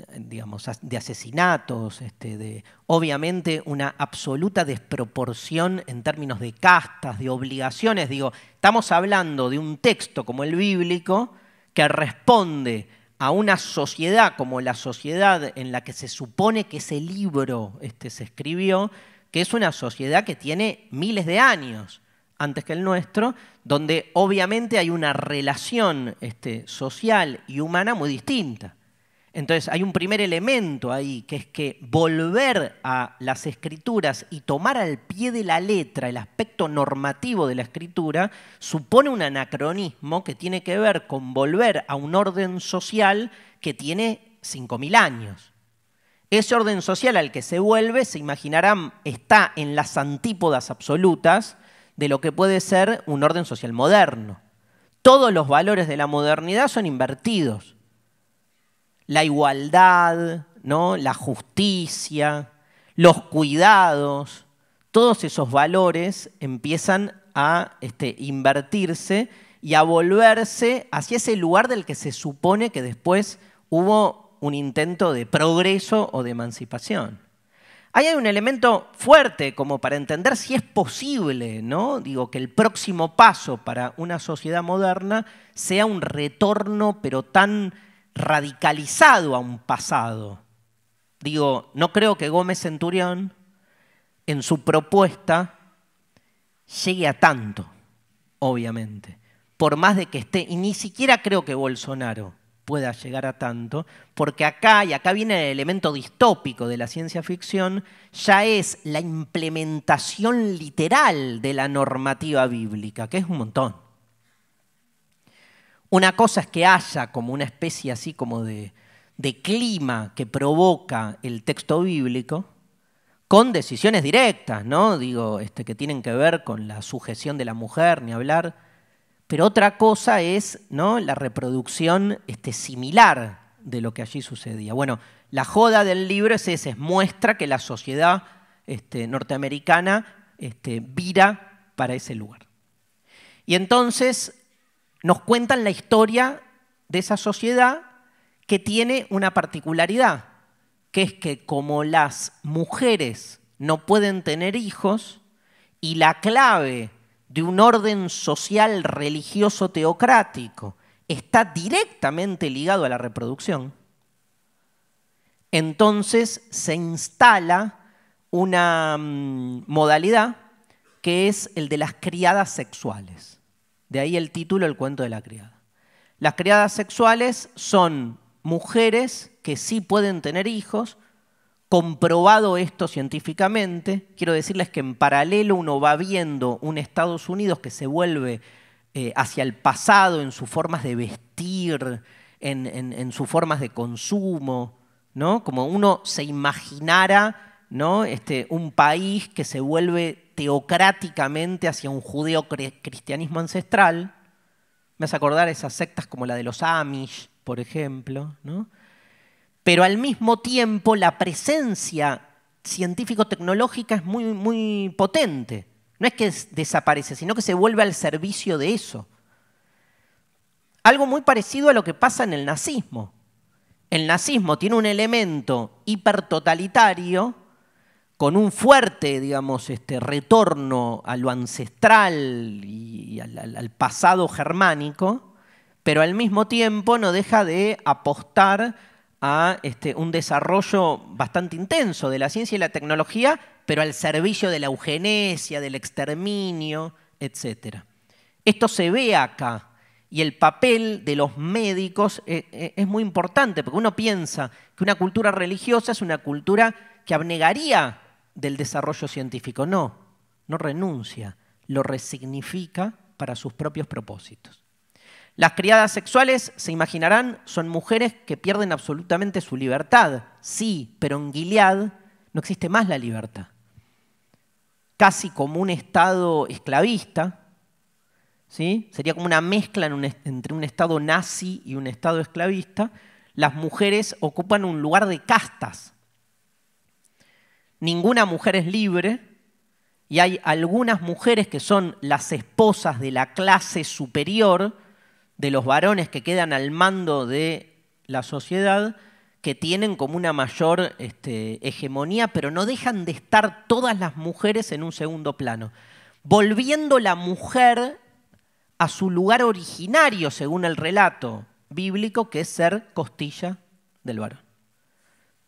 de asesinatos, este, de, obviamente una absoluta desproporción en términos de castas, de obligaciones. Digo, estamos hablando de un texto como el bíblico que responde a una sociedad como la sociedad en la que se supone que ese libro este, se escribió, que es una sociedad que tiene miles de años antes que el nuestro, donde obviamente hay una relación este, social y humana muy distinta. Entonces hay un primer elemento ahí, que es que volver a las escrituras y tomar al pie de la letra el aspecto normativo de la escritura supone un anacronismo que tiene que ver con volver a un orden social que tiene 5.000 años. Ese orden social al que se vuelve, se imaginarán, está en las antípodas absolutas de lo que puede ser un orden social moderno. Todos los valores de la modernidad son invertidos la igualdad, ¿no? la justicia, los cuidados, todos esos valores empiezan a este, invertirse y a volverse hacia ese lugar del que se supone que después hubo un intento de progreso o de emancipación. Ahí hay un elemento fuerte como para entender si es posible, ¿no? Digo, que el próximo paso para una sociedad moderna sea un retorno, pero tan radicalizado a un pasado. Digo, no creo que Gómez Centurión en su propuesta llegue a tanto, obviamente, por más de que esté, y ni siquiera creo que Bolsonaro pueda llegar a tanto, porque acá, y acá viene el elemento distópico de la ciencia ficción, ya es la implementación literal de la normativa bíblica, que es un montón. Una cosa es que haya como una especie así como de, clima que provoca el texto bíblico, con decisiones directas, ¿no? Digo, este, que tienen que ver con la sujeción de la mujer, ni hablar. Pero otra cosa es ¿no? la reproducción este, similar de lo que allí sucedía. Bueno, la joda del libro es esa, muestra que la sociedad este, norteamericana vira para ese lugar. Y entonces nos cuentan la historia de esa sociedad que tiene una particularidad, que es que como las mujeres no pueden tener hijos, y la clave de un orden social religioso teocrático está directamente ligado a la reproducción, entonces se instala una mm, modalidad que es el de las criadas sexuales. De ahí el título, el cuento de la criada. Las criadas sexuales son mujeres que sí pueden tener hijos, comprobado esto científicamente. Quiero decirles que en paralelo uno va viendo un Estados Unidos que se vuelve eh, hacia el pasado en sus formas de vestir, en, en, sus formas de consumo, ¿no? Como uno se imaginara ¿no? este, un país que se vuelve teocráticamente hacia un judeocristianismo ancestral, me a acordar esas sectas como la de los Amish, por ejemplo, ¿no? pero al mismo tiempo la presencia científico-tecnológica es muy, muy potente. No es que desaparece, sino que se vuelve al servicio de eso. Algo muy parecido a lo que pasa en el nazismo. El nazismo tiene un elemento hipertotalitario con un fuerte, digamos, este, retorno a lo ancestral y al, pasado germánico, pero al mismo tiempo no deja de apostar a este, un desarrollo bastante intenso de la ciencia y la tecnología, pero al servicio de la eugenesia, del exterminio, etc. Esto se ve acá y el papel de los médicos eh, eh, es muy importante, porque uno piensa que una cultura religiosa es una cultura que abnegaría del desarrollo científico. No, no renuncia, lo resignifica para sus propios propósitos. Las criadas sexuales, se imaginarán, son mujeres que pierden absolutamente su libertad. Sí, pero en Gilead no existe más la libertad. Casi como un estado esclavista, ¿sí? sería como una mezcla entre un estado nazi y un estado esclavista, las mujeres ocupan un lugar de castas, ninguna mujer es libre y hay algunas mujeres que son las esposas de la clase superior de los varones que quedan al mando de la sociedad que tienen como una mayor este, hegemonía, pero no dejan de estar todas las mujeres en un segundo plano, volviendo la mujer a su lugar originario, según el relato bíblico, que es ser costilla del varón.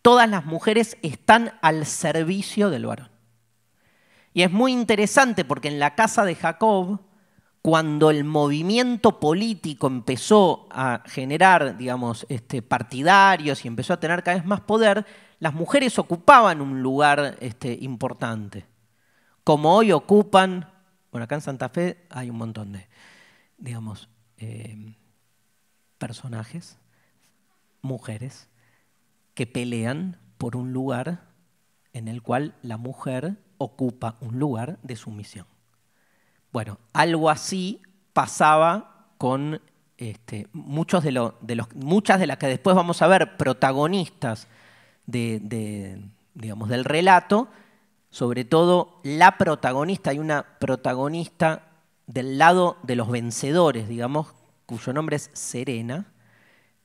Todas las mujeres están al servicio del varón. Y es muy interesante porque en la casa de Jacob, cuando el movimiento político empezó a generar, digamos, este, partidarios y empezó a tener cada vez más poder, las mujeres ocupaban un lugar este, importante. Como hoy ocupan, bueno, acá en Santa Fe hay un montón de, digamos, eh, personajes, mujeres, que pelean por un lugar en el cual la mujer ocupa un lugar de sumisión. Bueno, algo así pasaba con este, muchos de, de muchas de las que después vamos a ver protagonistas de, digamos, del relato, sobre todo la protagonista, hay una protagonista del lado de los vencedores, digamos, cuyo nombre es Serena,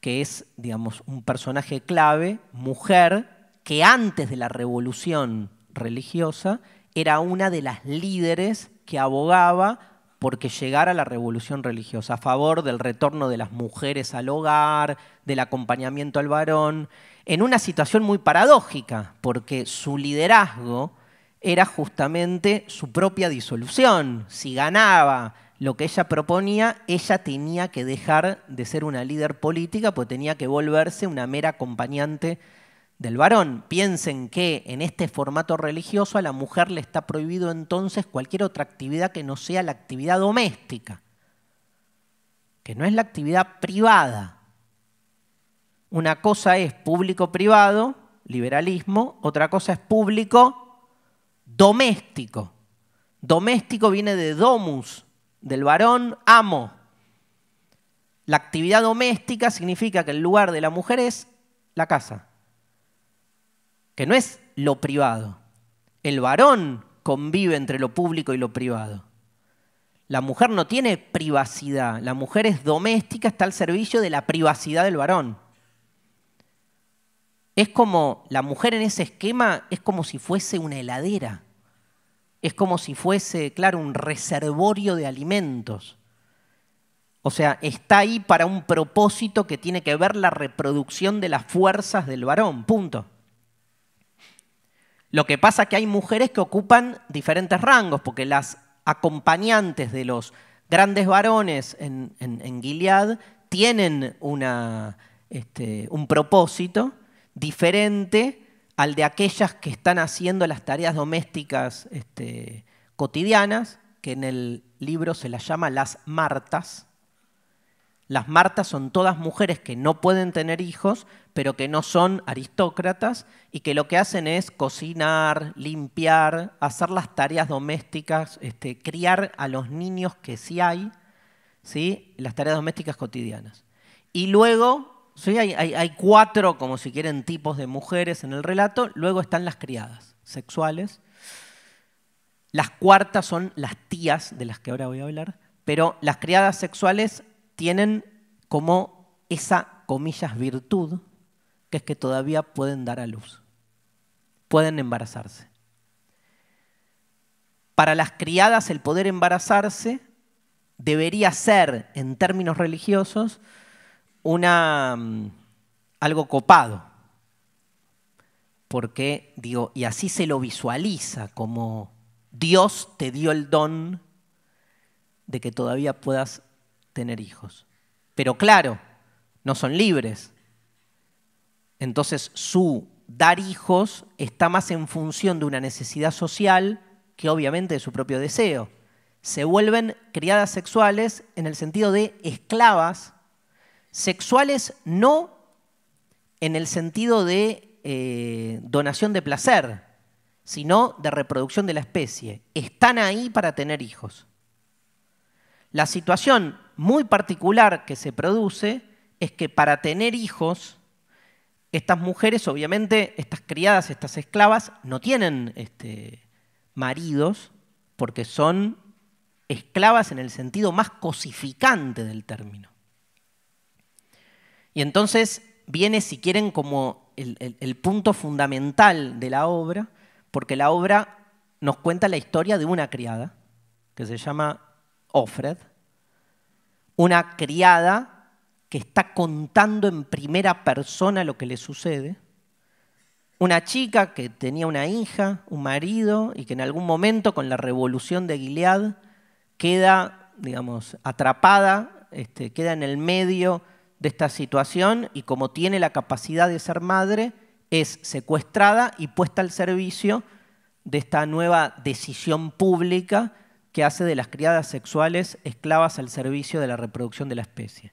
que es, digamos, un personaje clave, mujer, que antes de la revolución religiosa era una de las líderes que abogaba porque llegara la revolución religiosa, a favor del retorno de las mujeres al hogar, del acompañamiento al varón, en una situación muy paradójica, porque su liderazgo era justamente su propia disolución. Si ganaba lo que ella proponía, ella tenía que dejar de ser una líder política, pues tenía que volverse una mera acompañante del varón. Piensen que en este formato religioso a la mujer le está prohibido entonces cualquier otra actividad que no sea la actividad doméstica, que no es la actividad privada. Una cosa es público-privado, liberalismo, otra cosa es público-doméstico. Doméstico viene de domus, del varón, amo. La actividad doméstica significa que el lugar de la mujer es la casa, que no es lo privado. El varón convive entre lo público y lo privado. La mujer no tiene privacidad, la mujer es doméstica, está al servicio de la privacidad del varón. Es como, la mujer en ese esquema es como si fuese una heladera es como si fuese, claro, un reservorio de alimentos. O sea, está ahí para un propósito que tiene que ver la reproducción de las fuerzas del varón, punto. Lo que pasa es que hay mujeres que ocupan diferentes rangos, porque las acompañantes de los grandes varones en, en, Gilead tienen este, un propósito diferente al de aquellas que están haciendo las tareas domésticas este, cotidianas, que en el libro se las llama las Martas. Las Martas son todas mujeres que no pueden tener hijos, pero que no son aristócratas y que lo que hacen es cocinar, limpiar, hacer las tareas domésticas, este, criar a los niños que sí hay, ¿sí? las tareas domésticas cotidianas. Y luego hay, hay, cuatro, como si quieren, tipos de mujeres en el relato. Luego están las criadas sexuales. Las cuartas son las tías, de las que ahora voy a hablar. Pero las criadas sexuales tienen como esa, comillas, virtud, que es que todavía pueden dar a luz. Pueden embarazarse. Para las criadas el poder embarazarse debería ser, en términos religiosos, una, mm, algo copado. Porque, digo, y así se lo visualiza, como Dios te dio el don de que todavía puedas tener hijos. Pero claro, no son libres. Entonces su dar hijos está más en función de una necesidad social que obviamente de su propio deseo. Se vuelven criadas sexuales en el sentido de esclavas Sexuales no en el sentido de eh, donación de placer, sino de reproducción de la especie. Están ahí para tener hijos. La situación muy particular que se produce es que para tener hijos, estas mujeres, obviamente, estas criadas, estas esclavas, no tienen este, maridos porque son esclavas en el sentido más cosificante del término. Y entonces viene, si quieren, como el, punto fundamental de la obra, porque la obra nos cuenta la historia de una criada, que se llama Ofred, una criada que está contando en primera persona lo que le sucede, una chica que tenía una hija, un marido, y que en algún momento con la revolución de Gilead queda, digamos, atrapada, este, queda en el medio de esta situación y como tiene la capacidad de ser madre, es secuestrada y puesta al servicio de esta nueva decisión pública que hace de las criadas sexuales esclavas al servicio de la reproducción de la especie.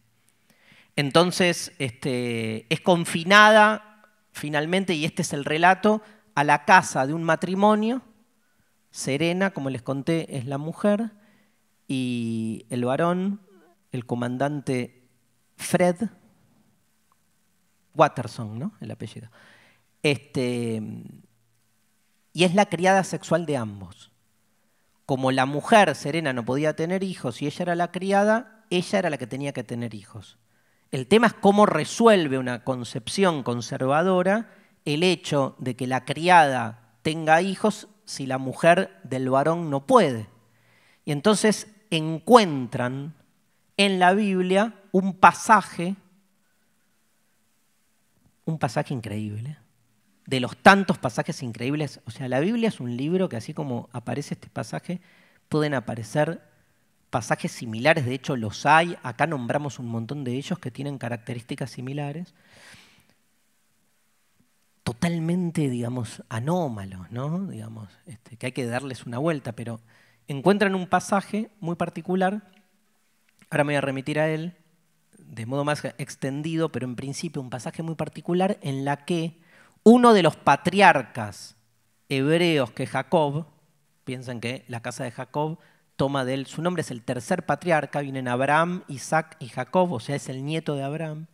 Entonces, este, es confinada finalmente, y este es el relato, a la casa de un matrimonio. Serena, como les conté, es la mujer, y el varón, el comandante Fred Watterson, ¿no? El apellido. Este, y es la criada sexual de ambos. Como la mujer, Serena, no podía tener hijos y ella era la criada, ella era la que tenía que tener hijos. El tema es cómo resuelve una concepción conservadora el hecho de que la criada tenga hijos si la mujer del varón no puede. Y entonces encuentran en la Biblia un pasaje, un pasaje increíble, ¿eh? de los tantos pasajes increíbles. O sea, la Biblia es un libro que así como aparece este pasaje, pueden aparecer pasajes similares, de hecho los hay, acá nombramos un montón de ellos que tienen características similares, totalmente, digamos, anómalos, ¿no? Digamos, este, que hay que darles una vuelta, pero encuentran un pasaje muy particular, ahora me voy a remitir a él, de modo más extendido, pero en principio un pasaje muy particular en la que uno de los patriarcas hebreos que Jacob, piensan que la casa de Jacob toma de él, su nombre es el tercer patriarca, vienen Abraham, Isaac y Jacob, o sea, es el nieto de Abraham,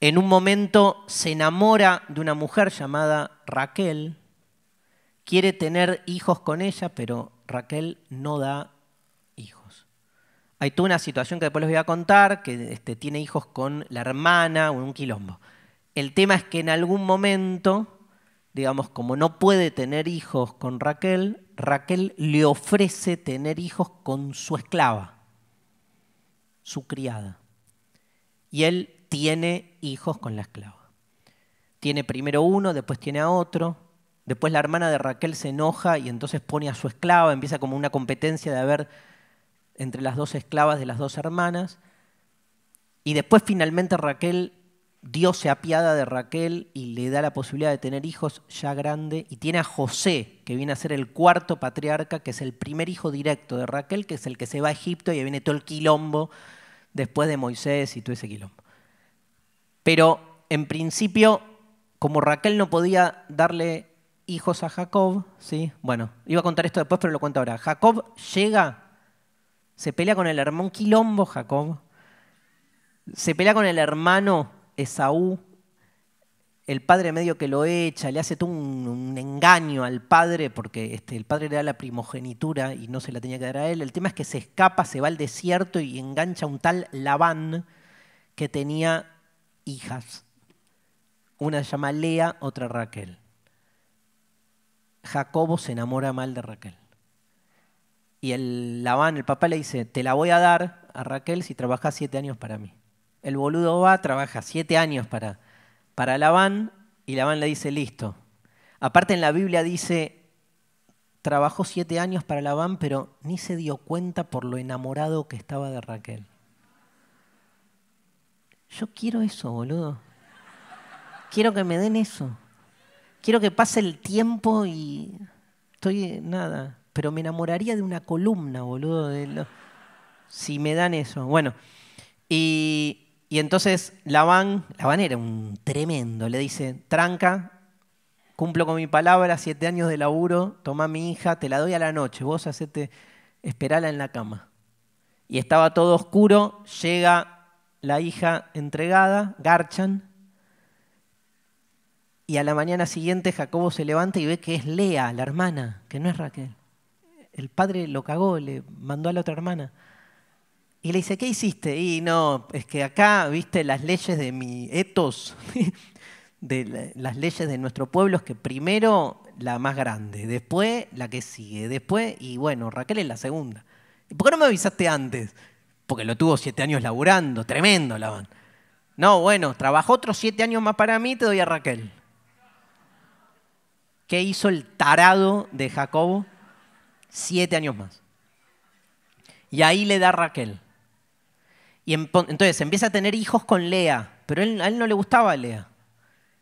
en un momento se enamora de una mujer llamada Raquel, quiere tener hijos con ella, pero Raquel no da hay toda una situación que después les voy a contar, que este, tiene hijos con la hermana, un quilombo. El tema es que en algún momento, digamos, como no puede tener hijos con Raquel, Raquel le ofrece tener hijos con su esclava, su criada. Y él tiene hijos con la esclava. Tiene primero uno, después tiene a otro, después la hermana de Raquel se enoja y entonces pone a su esclava, empieza como una competencia de haber entre las dos esclavas de las dos hermanas. Y después finalmente Raquel, Dios se apiada de Raquel y le da la posibilidad de tener hijos ya grande. Y tiene a José, que viene a ser el cuarto patriarca, que es el primer hijo directo de Raquel, que es el que se va a Egipto y ahí viene todo el quilombo después de Moisés y todo ese quilombo. Pero en principio, como Raquel no podía darle hijos a Jacob, ¿sí? bueno, iba a contar esto después, pero lo cuento ahora. Jacob llega se pelea con el hermano Quilombo, Jacob. Se pelea con el hermano Esaú. El padre medio que lo echa, le hace todo un, engaño al padre porque este, el padre le da la primogenitura y no se la tenía que dar a él. El tema es que se escapa, se va al desierto y engancha a un tal Labán que tenía hijas. Una se llama Lea, otra Raquel. Jacobo se enamora mal de Raquel. Y el Labán, el papá, le dice, te la voy a dar a Raquel si trabajas siete años para mí. El boludo va, trabaja siete años para, para Labán y Labán le dice, listo. Aparte en la Biblia dice, trabajó siete años para Labán, pero ni se dio cuenta por lo enamorado que estaba de Raquel. Yo quiero eso, boludo. Quiero que me den eso. Quiero que pase el tiempo y estoy nada pero me enamoraría de una columna, boludo. De Si me dan eso. Bueno, y, y entonces la van era un tremendo, le dice, tranca, cumplo con mi palabra, siete años de laburo, toma mi hija, te la doy a la noche, vos hacete, esperala en la cama. Y estaba todo oscuro, llega la hija entregada, garchan, y a la mañana siguiente Jacobo se levanta y ve que es Lea, la hermana, que no es Raquel el padre lo cagó, le mandó a la otra hermana. Y le dice, ¿qué hiciste? Y no, es que acá, viste, las leyes de mi etos, de las leyes de nuestro pueblo, es que primero la más grande, después la que sigue, después, y bueno, Raquel es la segunda. ¿Por qué no me avisaste antes? Porque lo tuvo siete años laburando, tremendo la No, bueno, trabajó otros siete años más para mí, te doy a Raquel. ¿Qué hizo el tarado de Jacobo? siete años más. Y ahí le da Raquel. Y entonces empieza a tener hijos con Lea, pero él, a él no le gustaba Lea.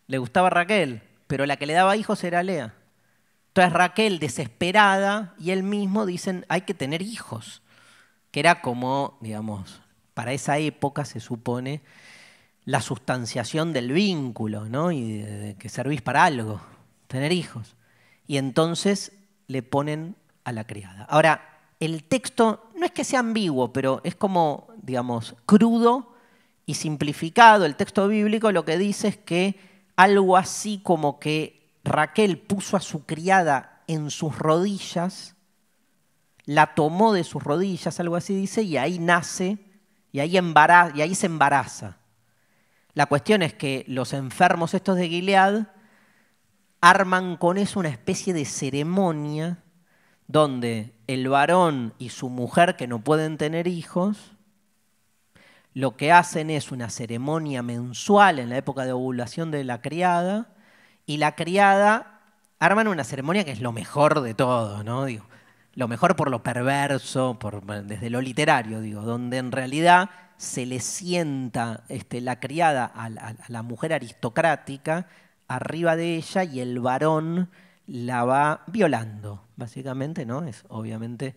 Le gustaba Raquel, pero la que le daba hijos era Lea. Entonces Raquel, desesperada, y él mismo dicen, hay que tener hijos. Que era como, digamos, para esa época se supone la sustanciación del vínculo, ¿no? Y de que servís para algo, tener hijos. Y entonces le ponen la criada. Ahora, el texto no es que sea ambiguo, pero es como, digamos, crudo y simplificado. El texto bíblico lo que dice es que algo así como que Raquel puso a su criada en sus rodillas, la tomó de sus rodillas, algo así dice, y ahí nace, y ahí, y ahí se embaraza. La cuestión es que los enfermos estos de Gilead arman con eso una especie de ceremonia donde el varón y su mujer que no pueden tener hijos, lo que hacen es una ceremonia mensual en la época de ovulación de la criada, y la criada arman una ceremonia que es lo mejor de todo, ¿no? Digo, lo mejor por lo perverso, desde lo literario, digo, donde en realidad se le sienta este, la criada a la mujer aristocrática arriba de ella y el varón la va violando básicamente, ¿no? Es, obviamente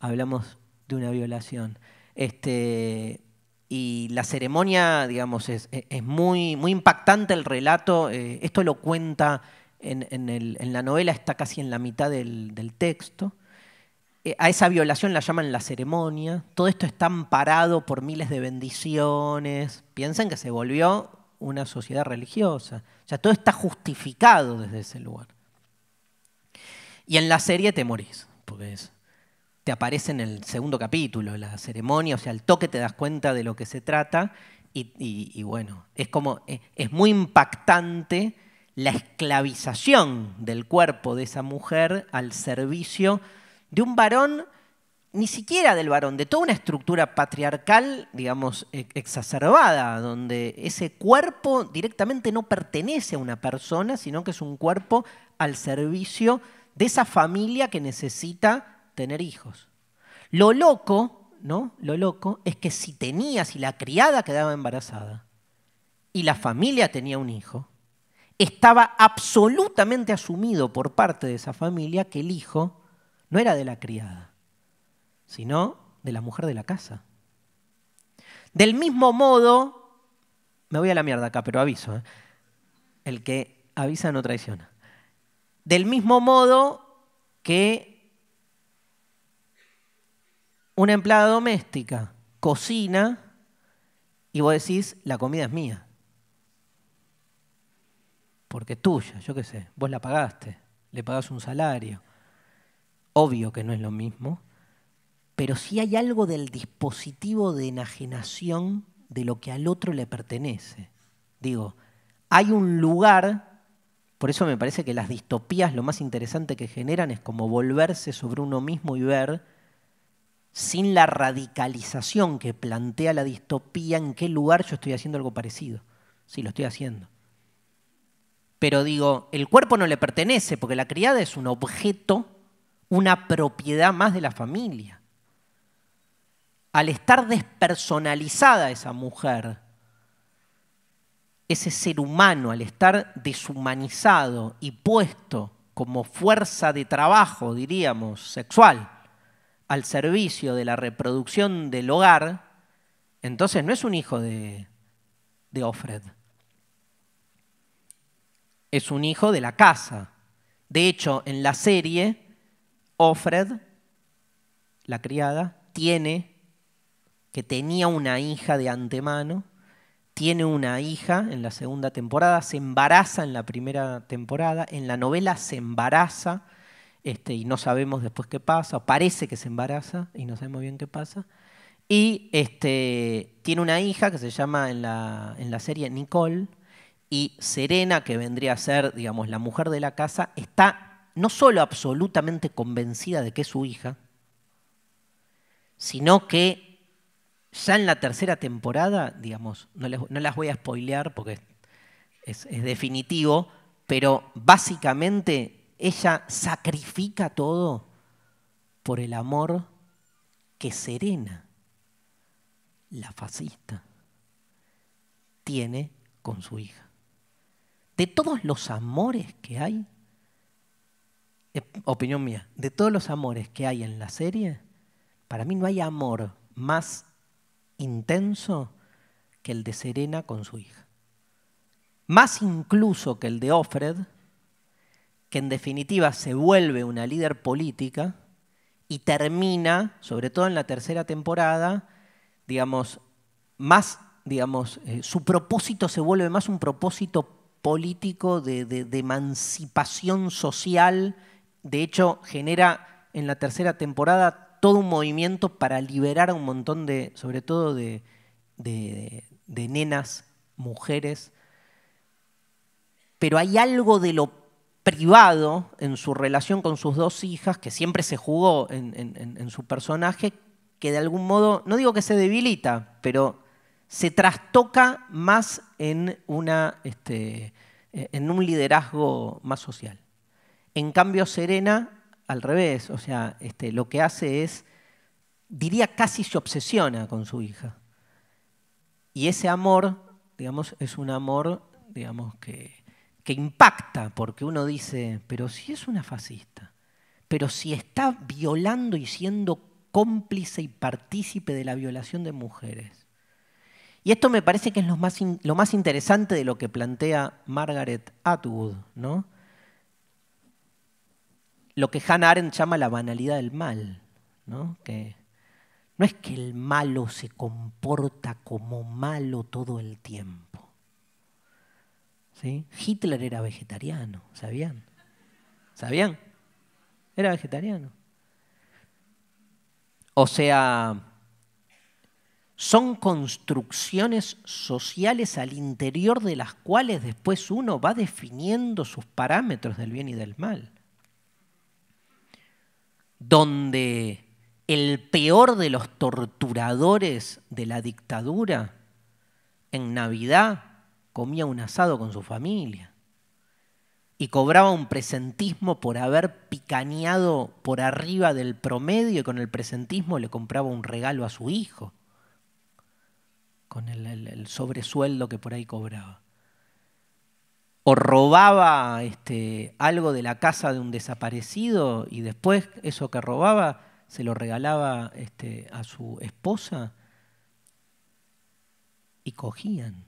hablamos de una violación. Este, y la ceremonia, digamos, es, muy, muy impactante el relato. Eh, esto lo cuenta en, la novela, está casi en la mitad del, texto. Eh, a esa violación la llaman la ceremonia. Todo esto está amparado por miles de bendiciones. Piensen que se volvió una sociedad religiosa. O sea, todo está justificado desde ese lugar. Y en la serie te morís, porque te aparece en el segundo capítulo, la ceremonia, o sea, al toque te das cuenta de lo que se trata y, bueno, es como, e, es, muy impactante la esclavización del cuerpo de esa mujer al servicio de un varón, ni siquiera del varón, de toda una estructura patriarcal, digamos, e, exacerbada, donde ese cuerpo directamente no pertenece a una persona, sino que es un cuerpo al servicio de esa familia que necesita tener hijos. Lo loco, ¿no? Lo loco es que si tenía, si la criada quedaba embarazada y la familia tenía un hijo, estaba absolutamente asumido por parte de esa familia que el hijo no era de la criada, sino de la mujer de la casa. Del mismo modo, me voy a la mierda acá, pero aviso, ¿eh? el que avisa no traiciona. Del mismo modo que una empleada doméstica cocina y vos decís, la comida es mía. Porque es tuya, yo qué sé, vos la pagaste, le pagás un salario. Obvio que no es lo mismo, pero sí hay algo del dispositivo de enajenación de lo que al otro le pertenece. Digo, hay un lugar por eso me parece que las distopías lo más interesante que generan es como volverse sobre uno mismo y ver, sin la radicalización que plantea la distopía, en qué lugar yo estoy haciendo algo parecido. Sí, lo estoy haciendo. Pero digo, el cuerpo no le pertenece porque la criada es un objeto, una propiedad más de la familia. Al estar despersonalizada esa mujer, ese ser humano, al estar deshumanizado y puesto como fuerza de trabajo, diríamos, sexual, al servicio de la reproducción del hogar, entonces no es un hijo de, de Ofred. Es un hijo de la casa. De hecho, en la serie, Ofred, la criada, tiene, que tenía una hija de antemano, tiene una hija en la segunda temporada, se embaraza en la primera temporada, en la novela se embaraza este, y no sabemos después qué pasa, o parece que se embaraza y no sabemos bien qué pasa. Y este, tiene una hija que se llama en la, en la serie Nicole y Serena, que vendría a ser, digamos, la mujer de la casa, está no solo absolutamente convencida de que es su hija, sino que ya en la tercera temporada, digamos, no, las voy a spoilear porque es, definitivo, pero básicamente ella sacrifica todo por el amor que Serena, la fascista, tiene con su hija. De todos los amores que hay, eh, opinión mía, de todos los amores que hay en la serie, para mí no hay amor más intenso que el de Serena con su hija. Más incluso que el de Offred, que en definitiva se vuelve una líder política y termina, sobre todo en la tercera temporada, digamos, más, digamos, eh, su propósito se vuelve más un propósito político de, de emancipación social. De hecho, genera en la tercera temporada todo un movimiento para liberar a un montón de, sobre todo de, nenas, mujeres, pero hay algo de lo privado en su relación con sus dos hijas que siempre se jugó en, su personaje, que de algún modo, no digo que se debilita, pero se trastoca más en, una, este, eh, en un liderazgo más social. En cambio, Serena al revés, o sea, este, lo que hace es, diría casi se obsesiona con su hija. Y ese amor, digamos, es un amor, digamos, que, que impacta, porque uno dice, pero si es una fascista, pero si está violando y siendo cómplice y partícipe de la violación de mujeres. Y esto me parece que es lo más, lo más interesante de lo que plantea Margaret Atwood, ¿no? lo que Hannah Arendt llama la banalidad del mal, ¿no? que no es que el malo se comporta como malo todo el tiempo. Hitler era vegetariano, ¿sabían? ¿Sabían? Era vegetariano. O sea, son construcciones sociales al interior de las cuales después uno va definiendo sus parámetros del bien y del mal donde el peor de los torturadores de la dictadura en Navidad comía un asado con su familia y cobraba un presentismo por haber picaneado por arriba del promedio y con el presentismo le compraba un regalo a su hijo con el, sobresueldo que por ahí cobraba o robaba este, algo de la casa de un desaparecido y después eso que robaba se lo regalaba este, a su esposa y cogían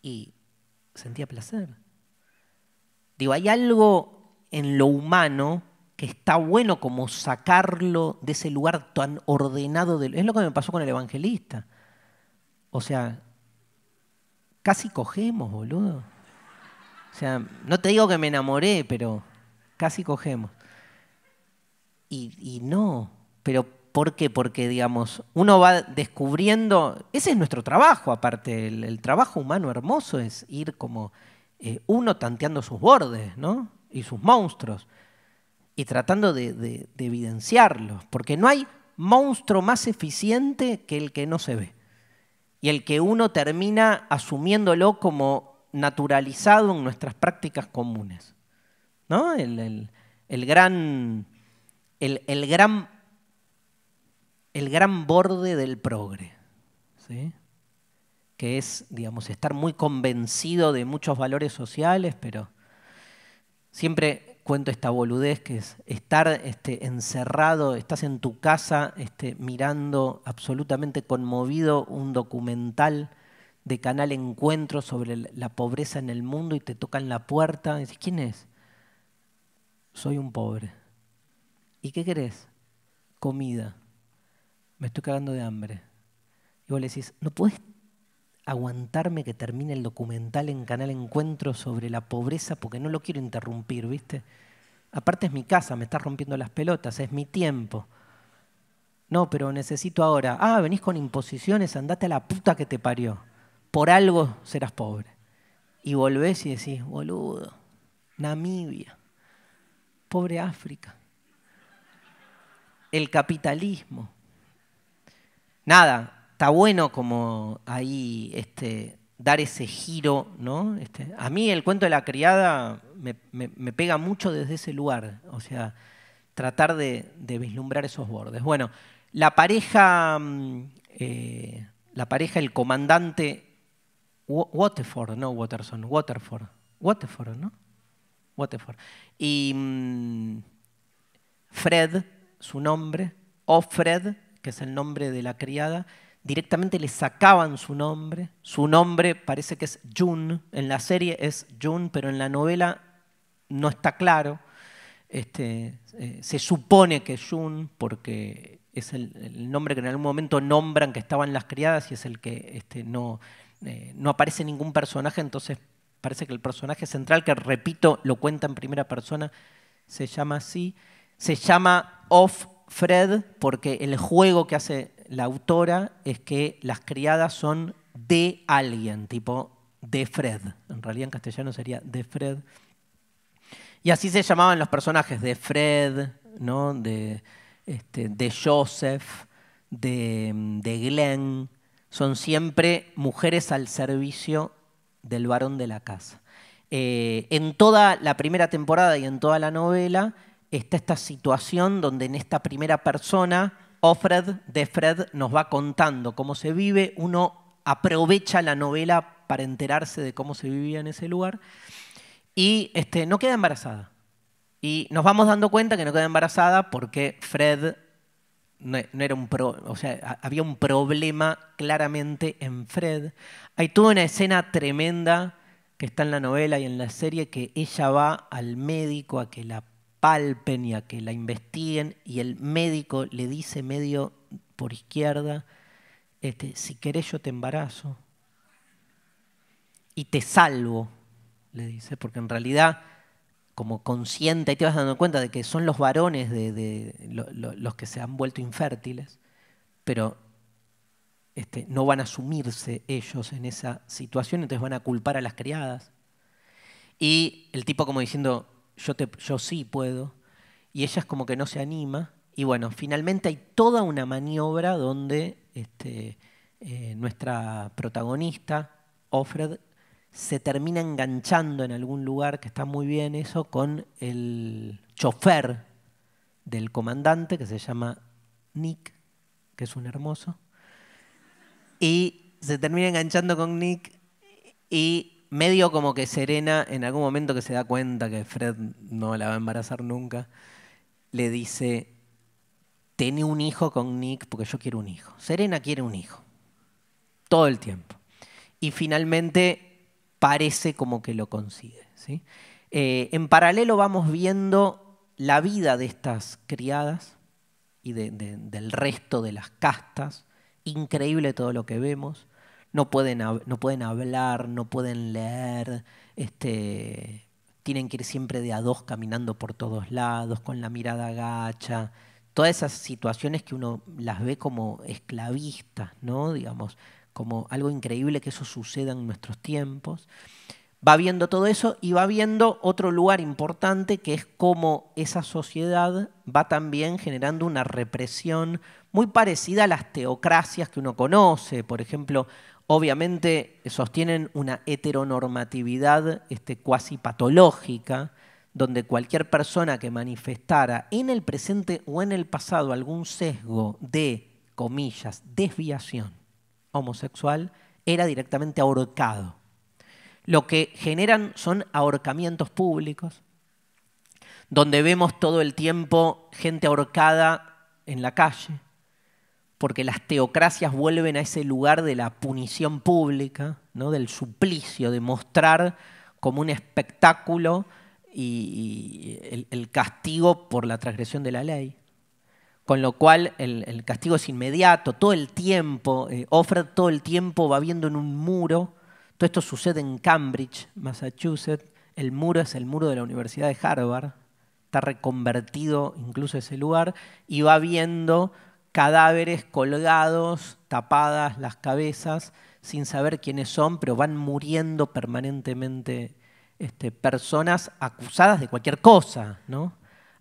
y sentía placer. Digo, hay algo en lo humano que está bueno como sacarlo de ese lugar tan ordenado. De... Es lo que me pasó con el evangelista. O sea, casi cogemos, boludo. O sea, no te digo que me enamoré, pero casi cogemos. Y, no, pero ¿por qué? Porque, digamos, uno va descubriendo, ese es nuestro trabajo, aparte, el, trabajo humano hermoso es ir como eh, uno tanteando sus bordes, ¿no? Y sus monstruos, y tratando de evidenciarlos, porque no hay monstruo más eficiente que el que no se ve, y el que uno termina asumiéndolo como naturalizado en nuestras prácticas comunes. ¿no? El, el, gran, el, gran, borde del progre, ¿sí? que es, digamos, estar muy convencido de muchos valores sociales, pero siempre cuento esta boludez que es estar este, encerrado, estás en tu casa este, mirando absolutamente conmovido un documental de Canal Encuentro sobre la pobreza en el mundo y te tocan la puerta. Y dices, ¿quién es? Soy un pobre. ¿Y qué querés? Comida. Me estoy cagando de hambre. Y vos le decís, ¿no puedes aguantarme que termine el documental en Canal Encuentro sobre la pobreza porque no lo quiero interrumpir, ¿viste? Aparte es mi casa, me estás rompiendo las pelotas, es mi tiempo. No, pero necesito ahora. Ah, venís con imposiciones, andate a la puta que te parió por algo serás pobre. Y volvés y decís, boludo, Namibia, pobre África, el capitalismo. Nada, está bueno como ahí este, dar ese giro, ¿no? Este, a mí el cuento de la criada me, pega mucho desde ese lugar, o sea, tratar de, vislumbrar esos bordes. Bueno, la pareja, mm, eh, la pareja, el comandante Waterford, no Waterson, Waterford. Waterford, ¿no? Waterford. Y mm, Fred, su nombre, o Fred, que es el nombre de la criada, directamente le sacaban su nombre. Su nombre parece que es June, en la serie es June, pero en la novela no está claro. Este, eh, se supone que es June, porque es el, nombre que en algún momento nombran que estaban las criadas y es el que este, no, eh, no aparece ningún personaje, entonces parece que el personaje central, que repito, lo cuenta en primera persona, se llama así, se llama Off Fred porque el juego que hace la autora es que las criadas son de alguien, tipo de Fred. En realidad en castellano sería de Fred. Y así se llamaban los personajes de Fred, ¿no? de, este, Joseph, de, de Glenn, son siempre mujeres al servicio del varón de la casa. Eh, en toda la primera temporada y en toda la novela está esta situación donde en esta primera persona, Offred de Fred nos va contando cómo se vive, uno aprovecha la novela para enterarse de cómo se vivía en ese lugar y este, no queda embarazada. Y nos vamos dando cuenta que no queda embarazada porque Fred no, era un pro, o sea, había un problema claramente en Fred. Hay toda una escena tremenda que está en la novela y en la serie que ella va al médico a que la palpen y a que la investiguen y el médico le dice medio por izquierda, este, si querés yo te embarazo y te salvo, le dice, porque en realidad como consciente, y te vas dando cuenta de que son los varones de, los que se han vuelto infértiles, pero este, no van a asumirse ellos en esa situación, entonces van a culpar a las criadas. Y el tipo como diciendo, yo, sí puedo, y ella es como que no se anima, y bueno, finalmente hay toda una maniobra donde este, eh, nuestra protagonista, Offred, se termina enganchando en algún lugar, que está muy bien eso, con el chofer del comandante, que se llama Nick, que es un hermoso, y se termina enganchando con Nick y medio como que Serena, en algún momento que se da cuenta que Fred no la va a embarazar nunca, le dice, tiene un hijo con Nick porque yo quiero un hijo. Serena quiere un hijo, todo el tiempo. Y finalmente parece como que lo consigue. ¿sí? Eh, en paralelo vamos viendo la vida de estas criadas y del resto de las castas. Increíble todo lo que vemos. No pueden, no pueden hablar, no pueden leer, este, tienen que ir siempre de a dos caminando por todos lados, con la mirada gacha. Todas esas situaciones que uno las ve como esclavistas, ¿no? Digamos, como algo increíble que eso suceda en nuestros tiempos. Va viendo todo eso y va viendo otro lugar importante que es cómo esa sociedad va también generando una represión muy parecida a las teocracias que uno conoce. Por ejemplo, obviamente sostienen una heteronormatividad este, cuasi patológica, donde cualquier persona que manifestara en el presente o en el pasado algún sesgo de, comillas, desviación homosexual era directamente ahorcado. Lo que generan son ahorcamientos públicos, donde vemos todo el tiempo gente ahorcada en la calle, porque las teocracias vuelven a ese lugar de la punición pública, ¿no? del suplicio, de mostrar como un espectáculo y, el, el castigo por la transgresión de la ley con lo cual el, castigo es inmediato, todo el tiempo, eh, todo el tiempo va viendo en un muro, todo esto sucede en Cambridge, Massachusetts, el muro es el muro de la Universidad de Harvard, está reconvertido incluso ese lugar, y va viendo cadáveres colgados, tapadas las cabezas, sin saber quiénes son, pero van muriendo permanentemente este, personas acusadas de cualquier cosa, ¿no?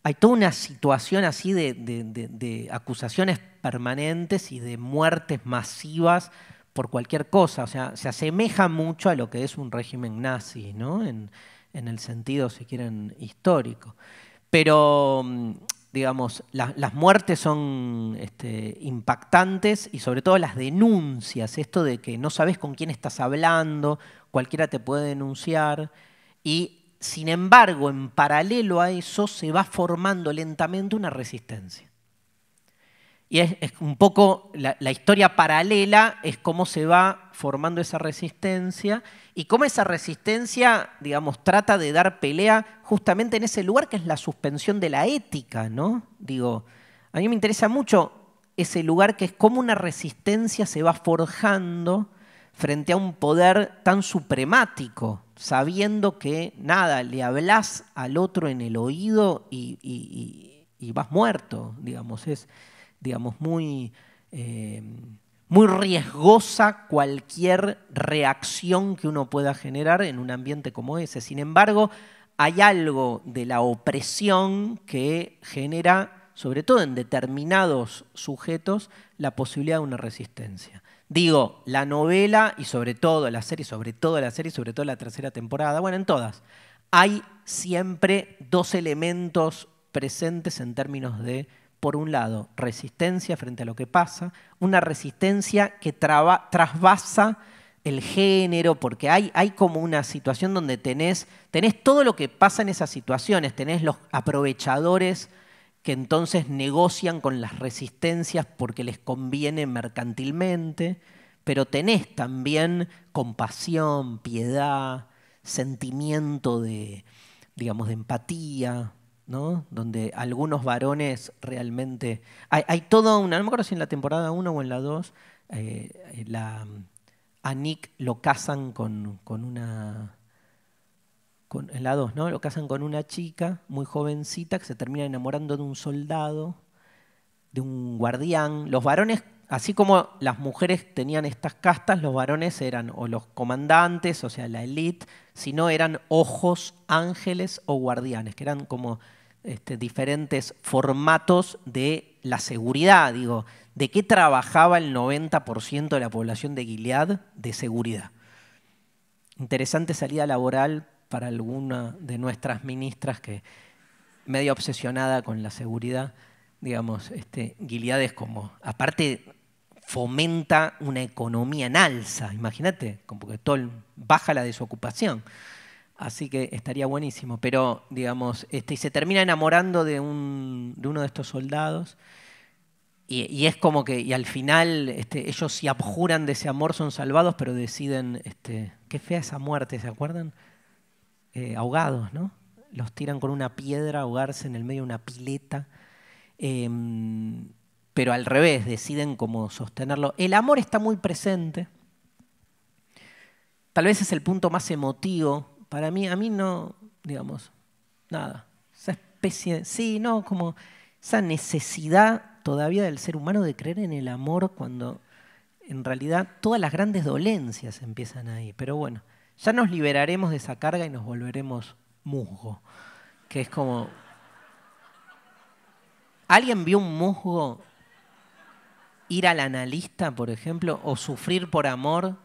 hay toda una situación así de, acusaciones permanentes y de muertes masivas por cualquier cosa. O sea, se asemeja mucho a lo que es un régimen nazi, ¿no? En, el sentido, si quieren, histórico. Pero, mm, digamos, las muertes son este, impactantes y sobre todo las denuncias, esto de que no sabes con quién estás hablando, cualquiera te puede denunciar y sin embargo, en paralelo a eso se va formando lentamente una resistencia. Y es, un poco la, historia paralela, es cómo se va formando esa resistencia y cómo esa resistencia, digamos, trata de dar pelea justamente en ese lugar que es la suspensión de la ética, ¿no? Digo, a mí me interesa mucho ese lugar que es cómo una resistencia se va forjando frente a un poder tan supremático, sabiendo que nada, le hablas al otro en el oído y, vas muerto, digamos, es digamos, muy, eh, muy riesgosa cualquier reacción que uno pueda generar en un ambiente como ese. Sin embargo, hay algo de la opresión que genera, sobre todo en determinados sujetos, la posibilidad de una resistencia. Digo, la novela y sobre todo la serie, sobre todo la serie, sobre todo la tercera temporada, bueno, en todas, hay siempre dos elementos presentes en términos de, por un lado, resistencia frente a lo que pasa, una resistencia que traba, trasvasa el género, porque hay, hay, como una situación donde tenés, tenés todo lo que pasa en esas situaciones, tenés los aprovechadores que entonces negocian con las resistencias porque les conviene mercantilmente, pero tenés también compasión, piedad, sentimiento de, digamos, de empatía, ¿no? Donde algunos varones realmente... Hay, toda una, no me acuerdo si en la temporada 1 o en la 2, a Nick lo casan con una con, la 2, ¿no? Lo casan con una chica muy jovencita que se termina enamorando de un soldado, de un guardián. Los varones, así como las mujeres tenían estas castas, los varones eran o los comandantes, o sea, la élite, no eran ojos, ángeles o guardianes, que eran como este, diferentes formatos de la seguridad, digo, de qué trabajaba el 90% de la población de Gilead de seguridad. Interesante salida laboral para alguna de nuestras ministras que, medio obsesionada con la seguridad, digamos, este, es como, aparte fomenta una economía en alza, imagínate, como que todo baja la desocupación. Así que estaría buenísimo, pero digamos, este, y se termina enamorando de, un, de uno de estos soldados. Y, es como que, y al final, este, ellos si abjuran de ese amor son salvados, pero deciden, este, qué fea esa muerte, ¿se acuerdan? Eh, ahogados, ¿no? Los tiran con una piedra, ahogarse en el medio de una pileta. Em, pero al revés, deciden cómo sostenerlo. El amor está muy presente. Tal vez es el punto más emotivo. Para mí, a mí no, digamos, nada. Esa especie, sí, no, como esa necesidad todavía del ser humano de creer en el amor cuando en realidad todas las grandes dolencias empiezan ahí. Pero bueno, ya nos liberaremos de esa carga y nos volveremos musgo, que es como... ¿Alguien vio un musgo ir al analista, por ejemplo, o sufrir por amor,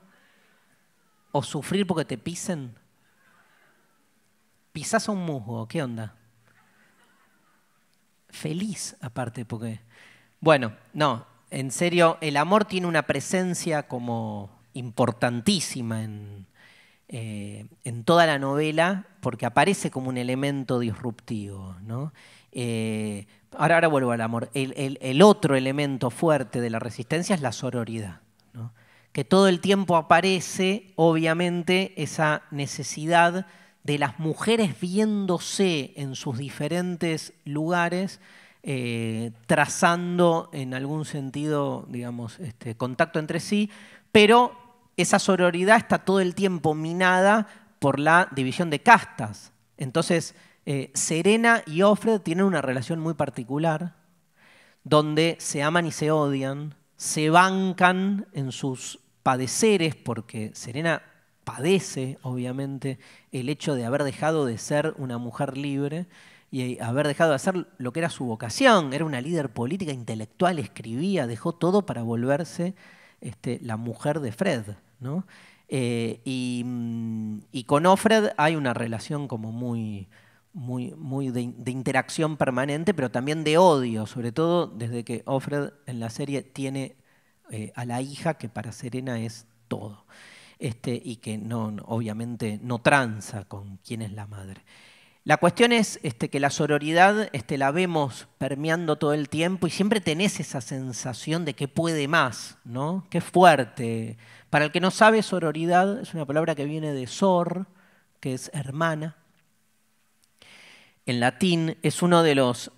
o sufrir porque te pisen? ¿Pisas a un musgo, ¿qué onda? Feliz aparte, porque... Bueno, no, en serio, el amor tiene una presencia como importantísima en, eh, en toda la novela porque aparece como un elemento disruptivo. Eh, ahora, vuelvo al amor. El, otro elemento fuerte de la resistencia es la sororidad. Que todo el tiempo aparece, obviamente, esa necesidad de las mujeres viéndose en sus diferentes lugares, eh, trazando en algún sentido, digamos, este, contacto entre sí, pero esa sororidad está todo el tiempo minada por la división de castas. Entonces, eh, Serena y Ofred tienen una relación muy particular, donde se aman y se odian, se bancan en sus padeceres, porque Serena padece, obviamente, el hecho de haber dejado de ser una mujer libre y haber dejado de hacer lo que era su vocación. Era una líder política, intelectual, escribía, dejó todo para volverse este, la mujer de Fred, eh, mm, y, con Ofred hay una relación como muy, muy, muy de, interacción permanente, pero también de odio, sobre todo desde que Ofred en la serie tiene eh, a la hija que para Serena es todo, este, y que no, obviamente no tranza con quién es la madre. La cuestión es este, que la sororidad este, la vemos permeando todo el tiempo y siempre tenés esa sensación de que puede más, ¿no? Que fuerte. Para el que no sabe, sororidad es una palabra que viene de sor, que es hermana. En latín es una de, las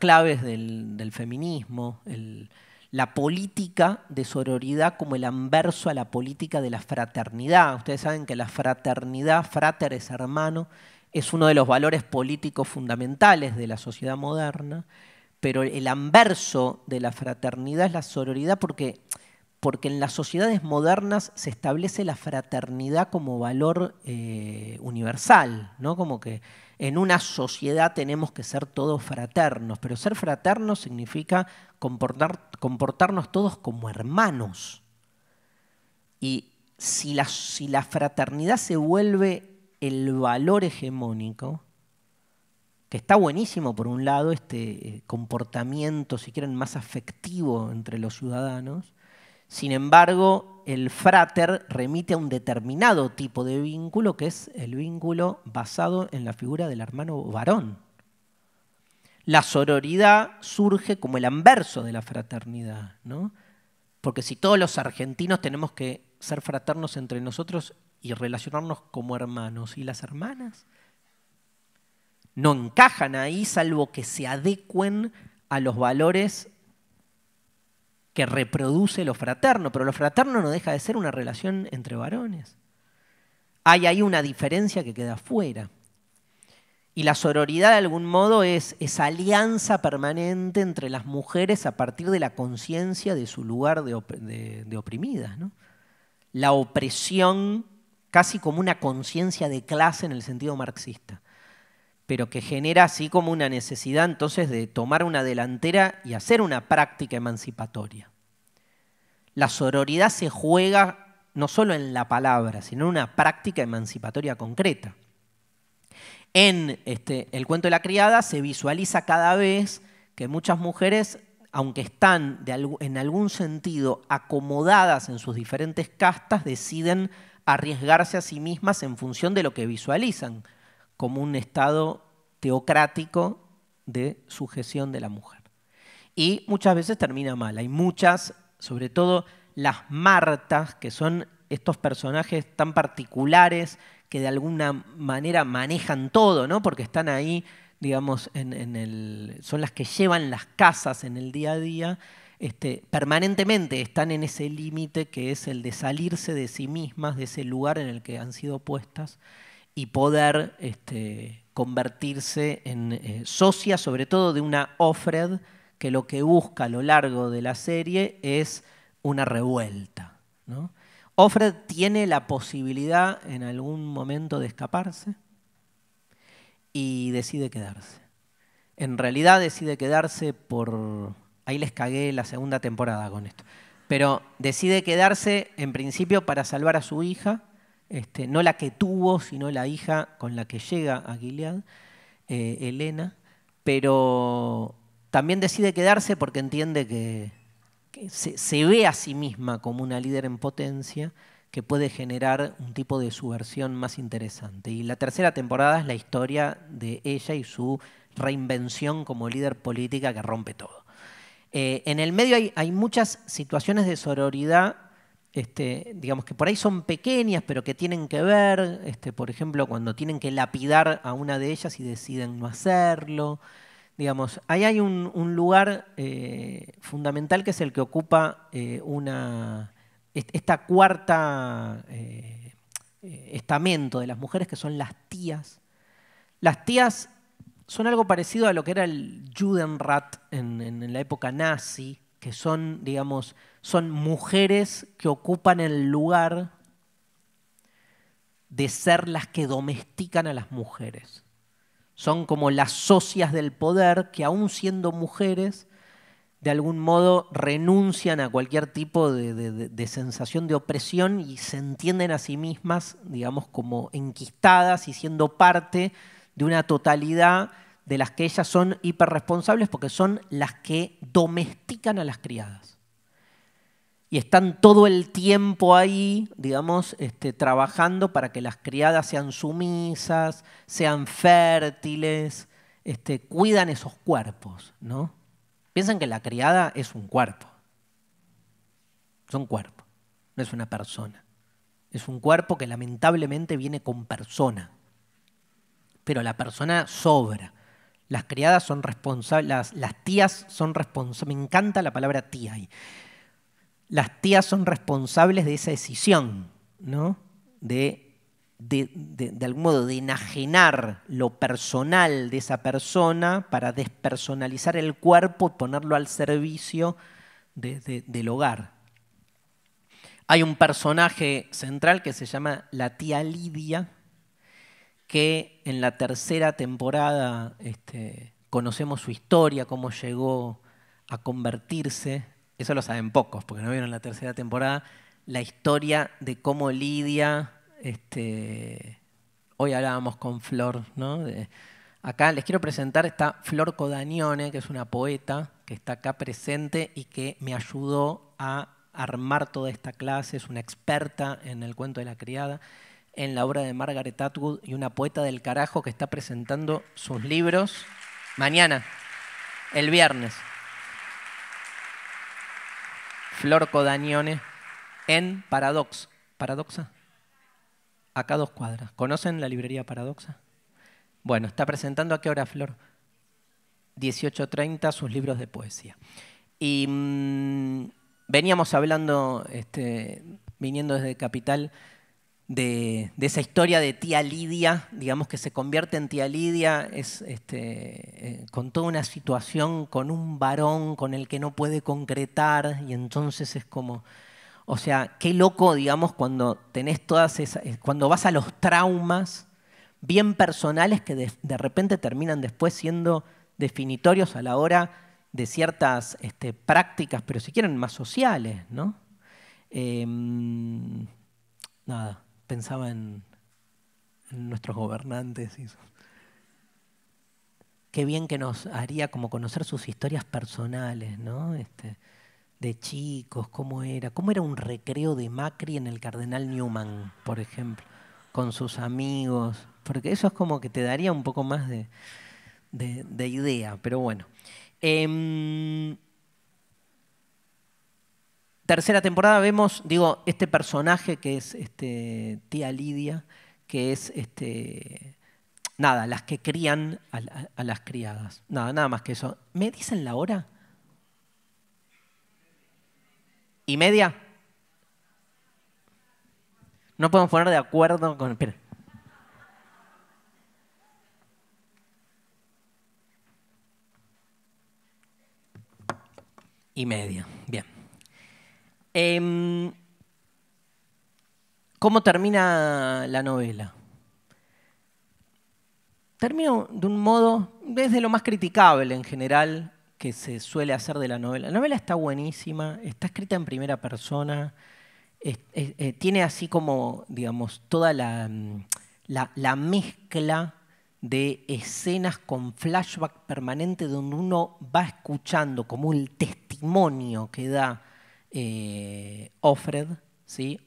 claves del, feminismo, la política de sororidad como el anverso a la política de la fraternidad. Ustedes saben que la fraternidad, frater es hermano, es uno de los valores políticos fundamentales de la sociedad moderna, pero el anverso de la fraternidad es la sororidad porque, porque en las sociedades modernas se establece la fraternidad como valor eh, universal, ¿no? como que en una sociedad tenemos que ser todos fraternos, pero ser fraternos significa comportarnos todos como hermanos. Y si si la fraternidad se vuelve el valor hegemónico, que está buenísimo por un lado este eh, comportamiento, si quieren, más afectivo entre los ciudadanos, sin embargo, el frater remite a un determinado tipo de vínculo, que es el vínculo basado en la figura del hermano varón. La sororidad surge como el anverso de la fraternidad, ¿no? Porque si todos los argentinos tenemos que ser fraternos entre nosotros, y relacionarnos como hermanos. ¿Y las hermanas? No encajan ahí salvo que se adecuen a los valores que reproduce lo fraterno, pero lo fraterno no deja de ser una relación entre varones. Hay ahí una diferencia que queda fuera. Y la sororidad de algún modo es esa alianza permanente entre las mujeres a partir de la conciencia de su lugar de, oprimidas. La opresión casi como una conciencia de clase en el sentido marxista, pero que genera así como una necesidad entonces de tomar una delantera y hacer una práctica emancipatoria. La sororidad se juega no solo en la palabra, sino en una práctica emancipatoria concreta. En este, el cuento de la criada se visualiza cada vez que muchas mujeres, aunque están en algún sentido acomodadas en sus diferentes castas, deciden arriesgarse a sí mismas en función de lo que visualizan como un estado teocrático de sujeción de la mujer. Y muchas veces termina mal. Hay muchas, sobre todo las Martas, que son estos personajes tan particulares que de alguna manera manejan todo, ¿no? Porque están ahí, digamos, en, el, son las que llevan las casas en el día a día este, permanentemente están en ese límite que es el de salirse de sí mismas, de ese lugar en el que han sido puestas y poder este, convertirse en eh, socia, sobre todo de una Ofred, que lo que busca a lo largo de la serie es una revuelta. ¿no? Offred tiene la posibilidad en algún momento de escaparse y decide quedarse. En realidad decide quedarse por Ahí les cagué la segunda temporada con esto. Pero decide quedarse en principio para salvar a su hija, este, no la que tuvo, sino la hija con la que llega a Gilead, eh, Elena. Pero también decide quedarse porque entiende que, se, ve a sí misma como una líder en potencia que puede generar un tipo de subversión más interesante. Y la tercera temporada es la historia de ella y su reinvención como líder política que rompe todo. Eh, en el medio hay, muchas situaciones de sororidad, este, digamos que por ahí son pequeñas, pero que tienen que ver, este, por ejemplo, cuando tienen que lapidar a una de ellas y deciden no hacerlo. Digamos, ahí hay un, lugar eh, fundamental que es el que ocupa eh, una, esta cuarta estamento de las mujeres, que son las tías. Las tías son algo parecido a lo que era el Judenrat en, la época nazi, que son, digamos, son mujeres que ocupan el lugar de ser las que domestican a las mujeres. Son como las socias del poder que, aún siendo mujeres, de algún modo renuncian a cualquier tipo de, de, sensación de opresión y se entienden a sí mismas, digamos, como enquistadas y siendo parte de una totalidad de las que ellas son hiperresponsables porque son las que domestican a las criadas. Y están todo el tiempo ahí, digamos, este, trabajando para que las criadas sean sumisas, sean fértiles, este, cuidan esos cuerpos, ¿no? Piensan que la criada es un cuerpo. Es un cuerpo, no es una persona. Es un cuerpo que lamentablemente viene con persona pero la persona sobra. Las criadas son responsables, las, tías son responsables, me encanta la palabra tía ahí. Las tías son responsables de esa decisión, ¿no? De, algún modo, de enajenar lo personal de esa persona para despersonalizar el cuerpo y ponerlo al servicio del hogar. Hay un personaje central que se llama la tía Lidia, que en la tercera temporada este, conocemos su historia, cómo llegó a convertirse, eso lo saben pocos, porque no vieron la tercera temporada, la historia de cómo Lidia, este, hoy hablábamos con Flor, ¿no? acá les quiero presentar, está Flor Codañone, que es una poeta que está acá presente y que me ayudó a armar toda esta clase, es una experta en el cuento de la criada en la obra de Margaret Atwood y una poeta del carajo que está presentando sus libros mañana, el viernes. Flor Codañone en Paradox. ¿Paradoxa? Acá dos cuadras. ¿Conocen la librería Paradoxa? Bueno, está presentando a qué hora, Flor? 18.30 sus libros de poesía. Y mm, veníamos hablando, este, viniendo desde Capital, de, esa historia de tía Lidia, digamos que se convierte en tía Lidia, es este, eh, con toda una situación con un varón con el que no puede concretar y entonces es como, o sea, qué loco, digamos, cuando tenés todas esas, eh, cuando vas a los traumas bien personales que de, repente terminan después siendo definitorios a la hora de ciertas este, prácticas, pero si quieren más sociales, ¿no? Em, nada pensaba en, nuestros gobernantes. Y Qué bien que nos haría como conocer sus historias personales, ¿no? Este, de chicos, cómo era, cómo era un recreo de Macri en el Cardenal Newman, por ejemplo, con sus amigos, porque eso es como que te daría un poco más de, de, idea, pero bueno. Em, tercera temporada vemos, digo, este personaje que es este, tía Lidia, que es este, nada, las que crían a, las criadas. Nada, nada más que eso. ¿Me dicen la hora? ¿Y media? No podemos poner de acuerdo con. Espera. Y media, bien. Em, ¿Cómo termina la novela? Termina de un modo, desde lo más criticable en general que se suele hacer de la novela. La novela está buenísima, está escrita en primera persona, eh, tiene así como, digamos, toda mm, la mezcla de escenas con flashback permanente donde uno va escuchando como el testimonio que da eh, Ofred, ¿sí?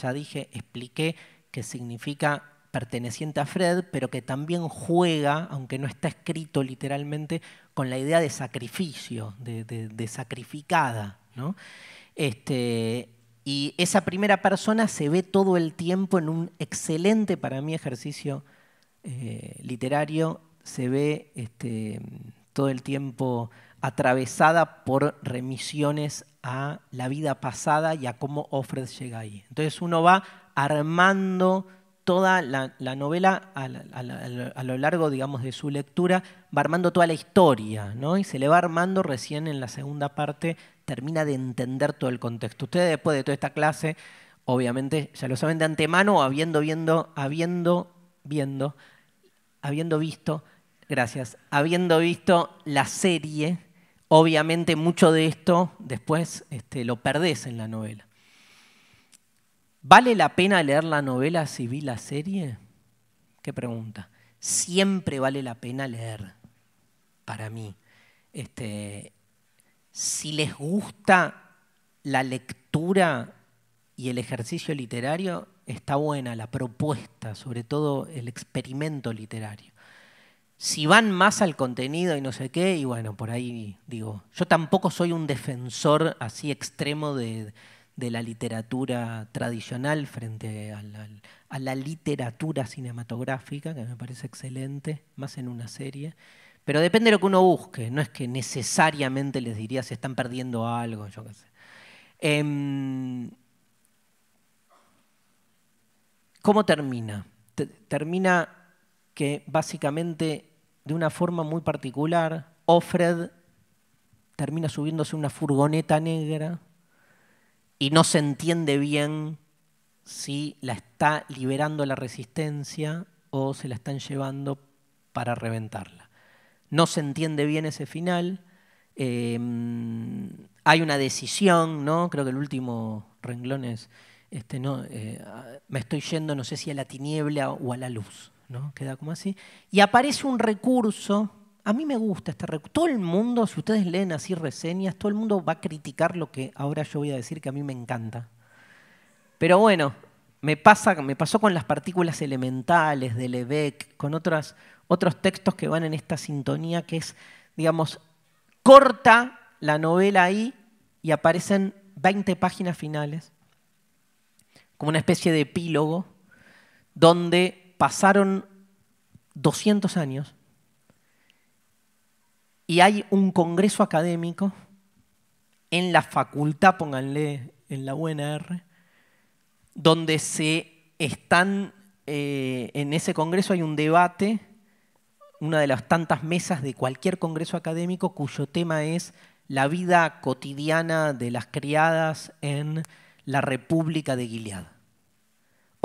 ya dije, expliqué que significa perteneciente a Fred, pero que también juega, aunque no está escrito literalmente, con la idea de sacrificio, de, sacrificada. ¿no? Este, y esa primera persona se ve todo el tiempo en un excelente, para mí, ejercicio eh, literario, se ve este, todo el tiempo atravesada por remisiones a la vida pasada y a cómo Ofred llega ahí. Entonces uno va armando toda la, novela a, lo largo, digamos, de su lectura, va armando toda la historia, ¿no? Y se le va armando recién en la segunda parte, termina de entender todo el contexto. Ustedes después de toda esta clase, obviamente, ya lo saben de antemano, habiendo, viendo, habiendo, viendo, habiendo visto, gracias, habiendo visto la serie Obviamente mucho de esto después este, lo perdés en la novela. ¿Vale la pena leer la novela si vi la serie? Qué pregunta. Siempre vale la pena leer, para mí. Este, si les gusta la lectura y el ejercicio literario, está buena la propuesta, sobre todo el experimento literario si van más al contenido y no sé qué, y bueno, por ahí digo, yo tampoco soy un defensor así extremo de, la literatura tradicional frente a la, literatura cinematográfica, que me parece excelente, más en una serie. Pero depende de lo que uno busque, no es que necesariamente les diría si están perdiendo algo, yo qué sé. Em, ¿Cómo termina? termina que básicamente, de una forma muy particular, Offred termina subiéndose una furgoneta negra y no se entiende bien si la está liberando la resistencia o se la están llevando para reventarla. No se entiende bien ese final. Eh, hay una decisión, ¿no? Creo que el último renglón es, este, no, eh, me estoy yendo, no sé si a la tiniebla o a la luz. Queda como así. Y aparece un recurso. A mí me gusta este recurso. Todo el mundo, si ustedes leen así reseñas, todo el mundo va a criticar lo que ahora yo voy a decir que a mí me encanta. Pero bueno, me, pasa, me pasó con las partículas elementales de Lebec, con otras, otros textos que van en esta sintonía que es, digamos, corta la novela ahí y aparecen 20 páginas finales, como una especie de epílogo, donde pasaron 200 años y hay un congreso académico en la facultad, pónganle en la UNR, donde se están, eh, en ese congreso hay un debate, una de las tantas mesas de cualquier congreso académico cuyo tema es la vida cotidiana de las criadas en la República de Gilead.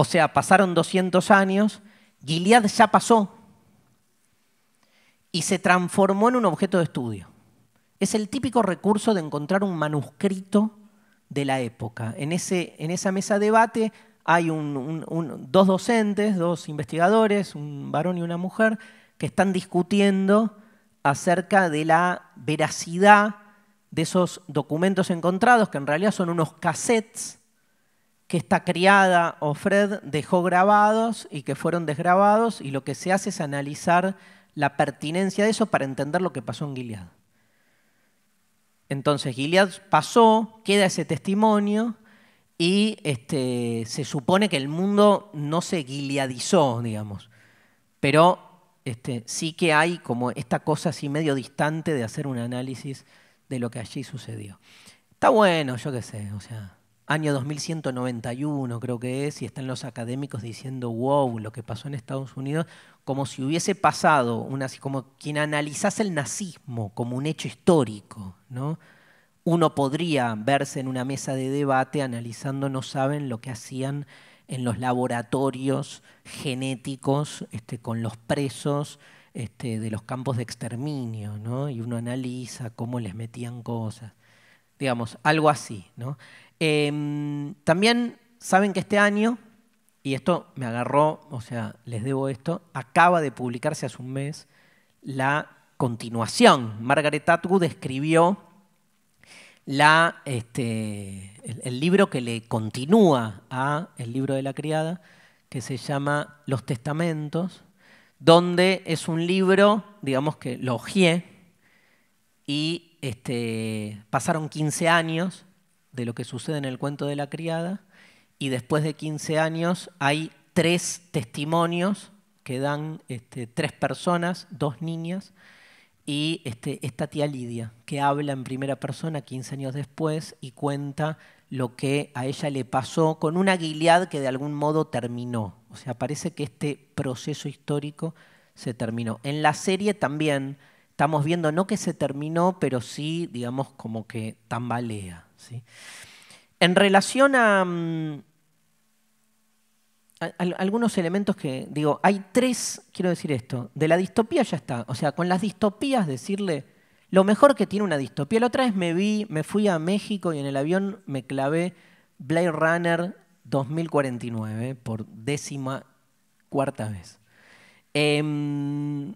O sea, pasaron 200 años, Gilead ya pasó y se transformó en un objeto de estudio. Es el típico recurso de encontrar un manuscrito de la época. En, esa mesa de debate hay dos docentes, dos investigadores, un varón y una mujer, que están discutiendo acerca de la veracidad de esos documentos encontrados, que en realidad son unos cassettes que esta criada o Fred dejó grabados y que fueron desgrabados y lo que se hace es analizar la pertinencia de eso para entender lo que pasó en Gilead. Entonces Gilead pasó, queda ese testimonio y este, se supone que el mundo no se giliadizó, digamos, pero este, sí que hay como esta cosa así medio distante de hacer un análisis de lo que allí sucedió. Está bueno, yo qué sé, o sea, año 2191 creo que es, y están los académicos diciendo, wow, lo que pasó en Estados Unidos, como si hubiese pasado, una, como quien analizase el nazismo como un hecho histórico, ¿no? Uno podría verse en una mesa de debate analizando, no saben lo que hacían en los laboratorios genéticos este, con los presos este, de los campos de exterminio, ¿no? Y uno analiza cómo les metían cosas digamos, algo así. ¿no? Em, también saben que este año, y esto me agarró, o sea, les debo esto, acaba de publicarse hace un mes la continuación. Margaret Atwood escribió este, el, libro que le continúa a El libro de la criada, que se llama Los Testamentos, donde es un libro, digamos que lo y este, pasaron 15 años de lo que sucede en el cuento de la criada y después de 15 años hay tres testimonios que dan este, tres personas, dos niñas, y este, esta tía Lidia, que habla en primera persona 15 años después y cuenta lo que a ella le pasó con una guilead que de algún modo terminó. O sea, parece que este proceso histórico se terminó. En la serie también estamos viendo no que se terminó, pero sí, digamos, como que tambalea. En relación mm, a, algunos elementos que, digo, hay tres, quiero decir esto, de la distopía ya está. O sea, con las distopías decirle lo mejor que tiene una distopía. La otra vez me vi, me fui a México y en el avión me clavé Blade Runner 2049 por décima cuarta vez. Em,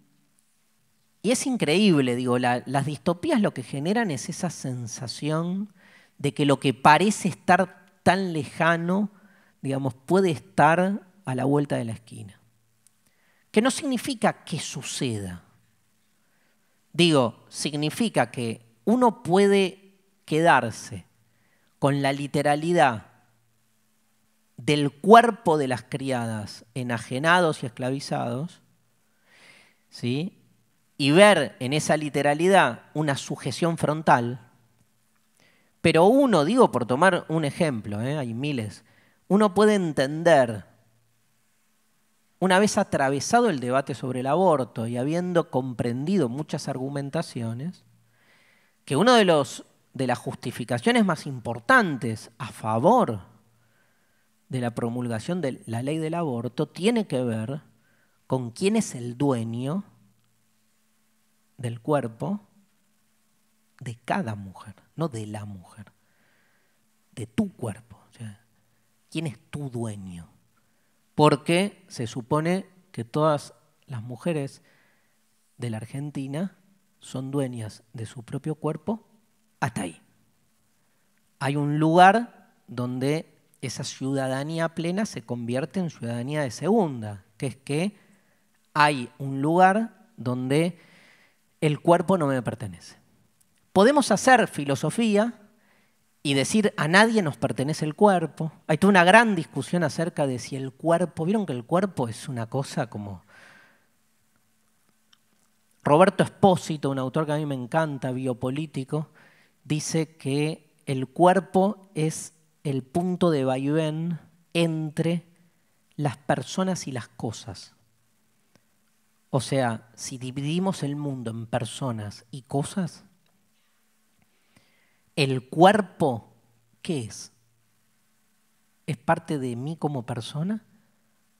y es increíble, digo, las distopías lo que generan es esa sensación de que lo que parece estar tan lejano, digamos, puede estar a la vuelta de la esquina. Que no significa que suceda. Digo, significa que uno puede quedarse con la literalidad del cuerpo de las criadas enajenados y esclavizados, ¿sí? y ver en esa literalidad una sujeción frontal, pero uno, digo por tomar un ejemplo, ¿eh? hay miles, uno puede entender, una vez atravesado el debate sobre el aborto y habiendo comprendido muchas argumentaciones, que uno de de las justificaciones más importantes a favor de la promulgación de la ley del aborto tiene que ver con quién es el dueño del cuerpo de cada mujer no de la mujer, de tu cuerpo. ¿Quién es tu dueño? Porque se supone que todas las mujeres de la Argentina son dueñas de su propio cuerpo hasta ahí. Hay un lugar donde esa ciudadanía plena se convierte en ciudadanía de segunda, que es que hay un lugar donde el cuerpo no me pertenece. Podemos hacer filosofía y decir a nadie nos pertenece el cuerpo. Hay toda una gran discusión acerca de si el cuerpo, vieron que el cuerpo es una cosa como... Roberto Espósito, un autor que a mí me encanta, biopolítico, dice que el cuerpo es el punto de vaivén entre las personas y las cosas. O sea, si dividimos el mundo en personas y cosas, el cuerpo, ¿qué es? ¿Es parte de mí como persona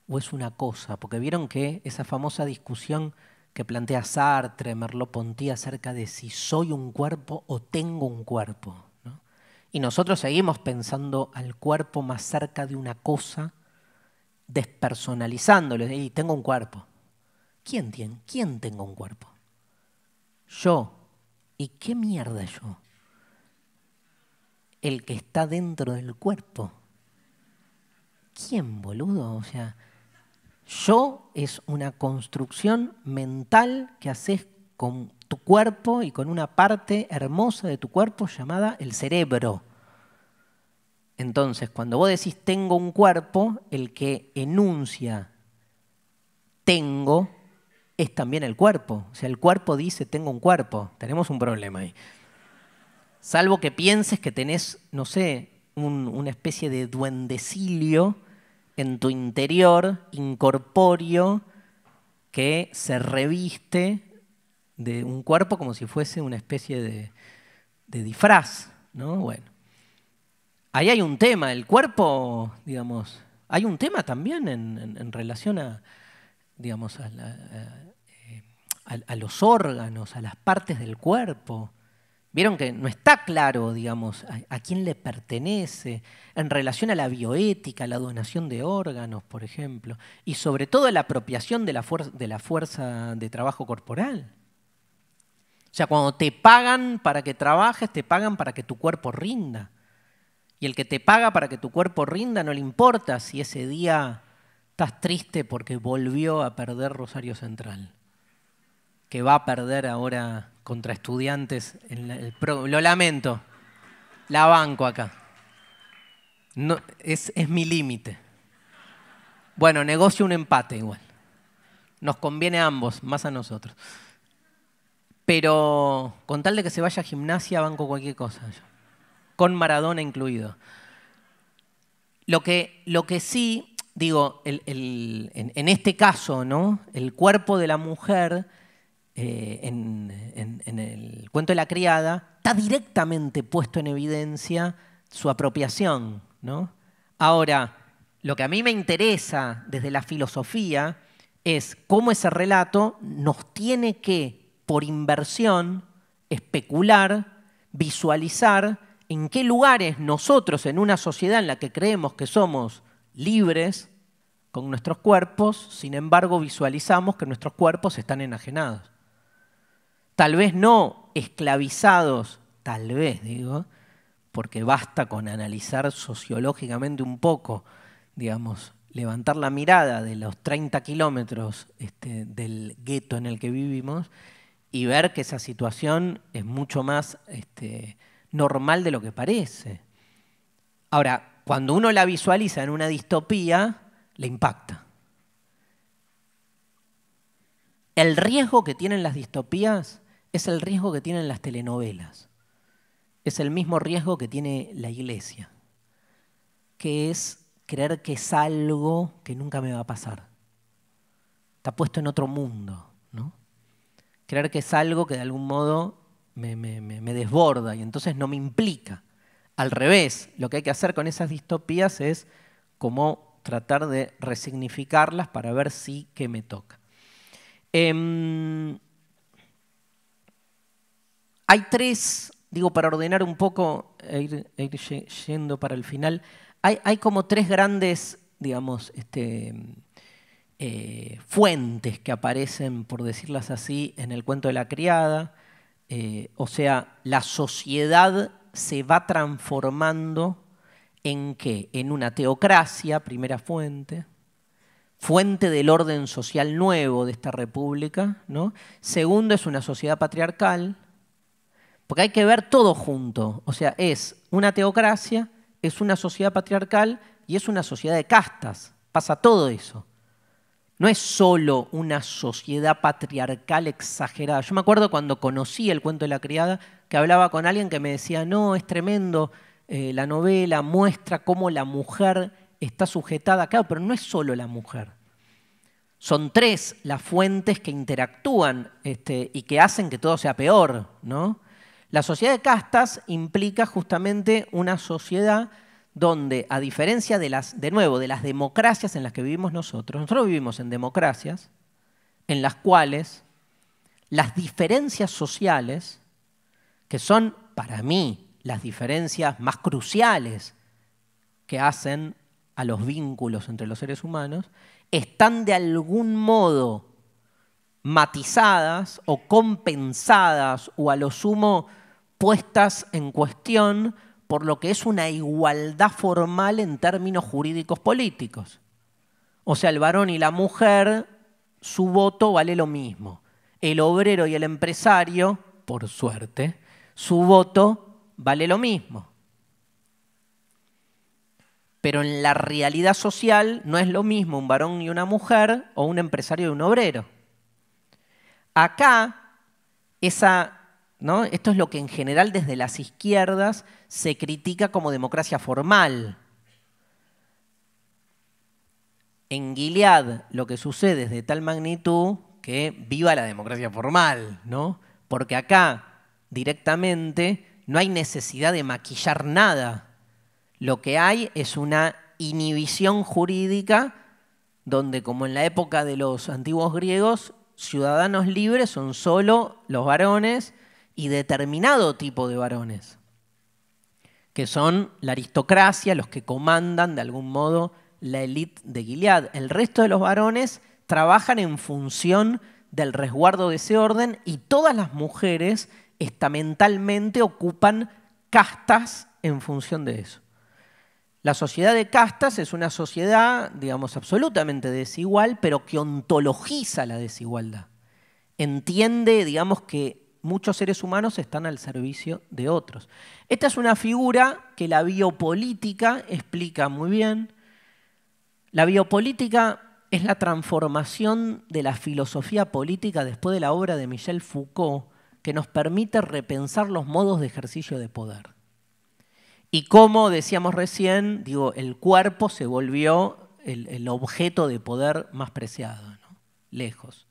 o es una cosa? Porque vieron que esa famosa discusión que plantea Sartre, Merleau-Ponty acerca de si soy un cuerpo o tengo un cuerpo. Y nosotros seguimos pensando al cuerpo más cerca de una cosa, despersonalizándolo. Y tengo un cuerpo. ¿Quién tiene? ¿Quién tengo un cuerpo? Yo. ¿Y qué mierda yo? el que está dentro del cuerpo. ¿Quién, boludo? O sea, yo es una construcción mental que haces con tu cuerpo y con una parte hermosa de tu cuerpo llamada el cerebro. Entonces, cuando vos decís tengo un cuerpo, el que enuncia tengo es también el cuerpo. O sea, el cuerpo dice tengo un cuerpo. Tenemos un problema ahí. Salvo que pienses que tenés, no sé, una especie de duendecilio en tu interior, incorpóreo, que se reviste de un cuerpo como si fuese una especie de, disfraz, ¿no? Bueno, ahí hay un tema, el cuerpo, digamos, hay un tema también en, relación eh, a, los órganos, a las partes del cuerpo, Vieron que no está claro, digamos, a, quién le pertenece en relación a la bioética, la donación de órganos, por ejemplo, y sobre todo la apropiación de la, de la fuerza de trabajo corporal. O sea, cuando te pagan para que trabajes, te pagan para que tu cuerpo rinda. Y el que te paga para que tu cuerpo rinda no le importa si ese día estás triste porque volvió a perder Rosario Central, que va a perder ahora contra estudiantes. lo lamento, la banco acá. No, es, mi límite. Bueno, negocio un empate igual. Nos conviene a ambos, más a nosotros. Pero con tal de que se vaya a gimnasia, banco cualquier cosa. Con Maradona incluido. Lo que, lo que sí, digo, en, en, este caso, ¿no? El cuerpo de la mujer eh, en, el cuento de la criada, está directamente puesto en evidencia su apropiación. Ahora, lo que a mí me interesa desde la filosofía es cómo ese relato nos tiene que, por inversión, especular, visualizar en qué lugares nosotros, en una sociedad en la que creemos que somos libres con nuestros cuerpos, sin embargo visualizamos que nuestros cuerpos están enajenados tal vez no esclavizados, tal vez digo, porque basta con analizar sociológicamente un poco, digamos, levantar la mirada de los 30 kilómetros este, del gueto en el que vivimos y ver que esa situación es mucho más este, normal de lo que parece. Ahora, cuando uno la visualiza en una distopía, le impacta. El riesgo que tienen las distopías es el riesgo que tienen las telenovelas. Es el mismo riesgo que tiene la iglesia, que es creer que es algo que nunca me va a pasar. Está puesto en otro mundo, ¿no? Creer que es algo que de algún modo me, desborda y entonces no me implica. Al revés, lo que hay que hacer con esas distopías es como tratar de resignificarlas para ver si que me toca. Em, hay tres, digo, para ordenar un poco e ir, e yendo para el final, hay, como tres grandes, digamos, este, eh, fuentes que aparecen, por decirlas así, en el cuento de la criada. Eh, o sea, la sociedad se va transformando en qué? En una teocracia, primera fuente, fuente del orden social nuevo de esta república. ¿no? Segundo, es una sociedad patriarcal. Porque hay que ver todo junto. O sea, es una teocracia, es una sociedad patriarcal y es una sociedad de castas. Pasa todo eso. No es solo una sociedad patriarcal exagerada. Yo me acuerdo cuando conocí el cuento de la criada, que hablaba con alguien que me decía, no, es tremendo, eh, la novela muestra cómo la mujer está sujetada. Claro, pero no es solo la mujer. Son tres las fuentes que interactúan este, y que hacen que todo sea peor, ¿no? La sociedad de castas implica justamente una sociedad donde, a diferencia de las, de nuevo, de las democracias en las que vivimos nosotros, nosotros vivimos en democracias en las cuales las diferencias sociales, que son para mí las diferencias más cruciales que hacen a los vínculos entre los seres humanos, están de algún modo matizadas o compensadas o a lo sumo puestas en cuestión por lo que es una igualdad formal en términos jurídicos políticos. O sea, el varón y la mujer, su voto vale lo mismo. El obrero y el empresario, por suerte, su voto vale lo mismo. Pero en la realidad social no es lo mismo un varón y una mujer o un empresario y un obrero. Acá, esa, ¿no? esto es lo que en general desde las izquierdas se critica como democracia formal. En Gilead lo que sucede es de tal magnitud que viva la democracia formal, ¿no? Porque acá directamente no hay necesidad de maquillar nada. Lo que hay es una inhibición jurídica donde, como en la época de los antiguos griegos, ciudadanos libres son solo los varones y determinado tipo de varones, que son la aristocracia, los que comandan de algún modo la élite de Gilead. El resto de los varones trabajan en función del resguardo de ese orden y todas las mujeres estamentalmente ocupan castas en función de eso. La sociedad de castas es una sociedad, digamos, absolutamente desigual, pero que ontologiza la desigualdad. Entiende, digamos, que muchos seres humanos están al servicio de otros. Esta es una figura que la biopolítica explica muy bien. La biopolítica es la transformación de la filosofía política después de la obra de Michel Foucault que nos permite repensar los modos de ejercicio de poder. Y como decíamos recién, digo, el cuerpo se volvió el, objeto de poder más preciado, lejos.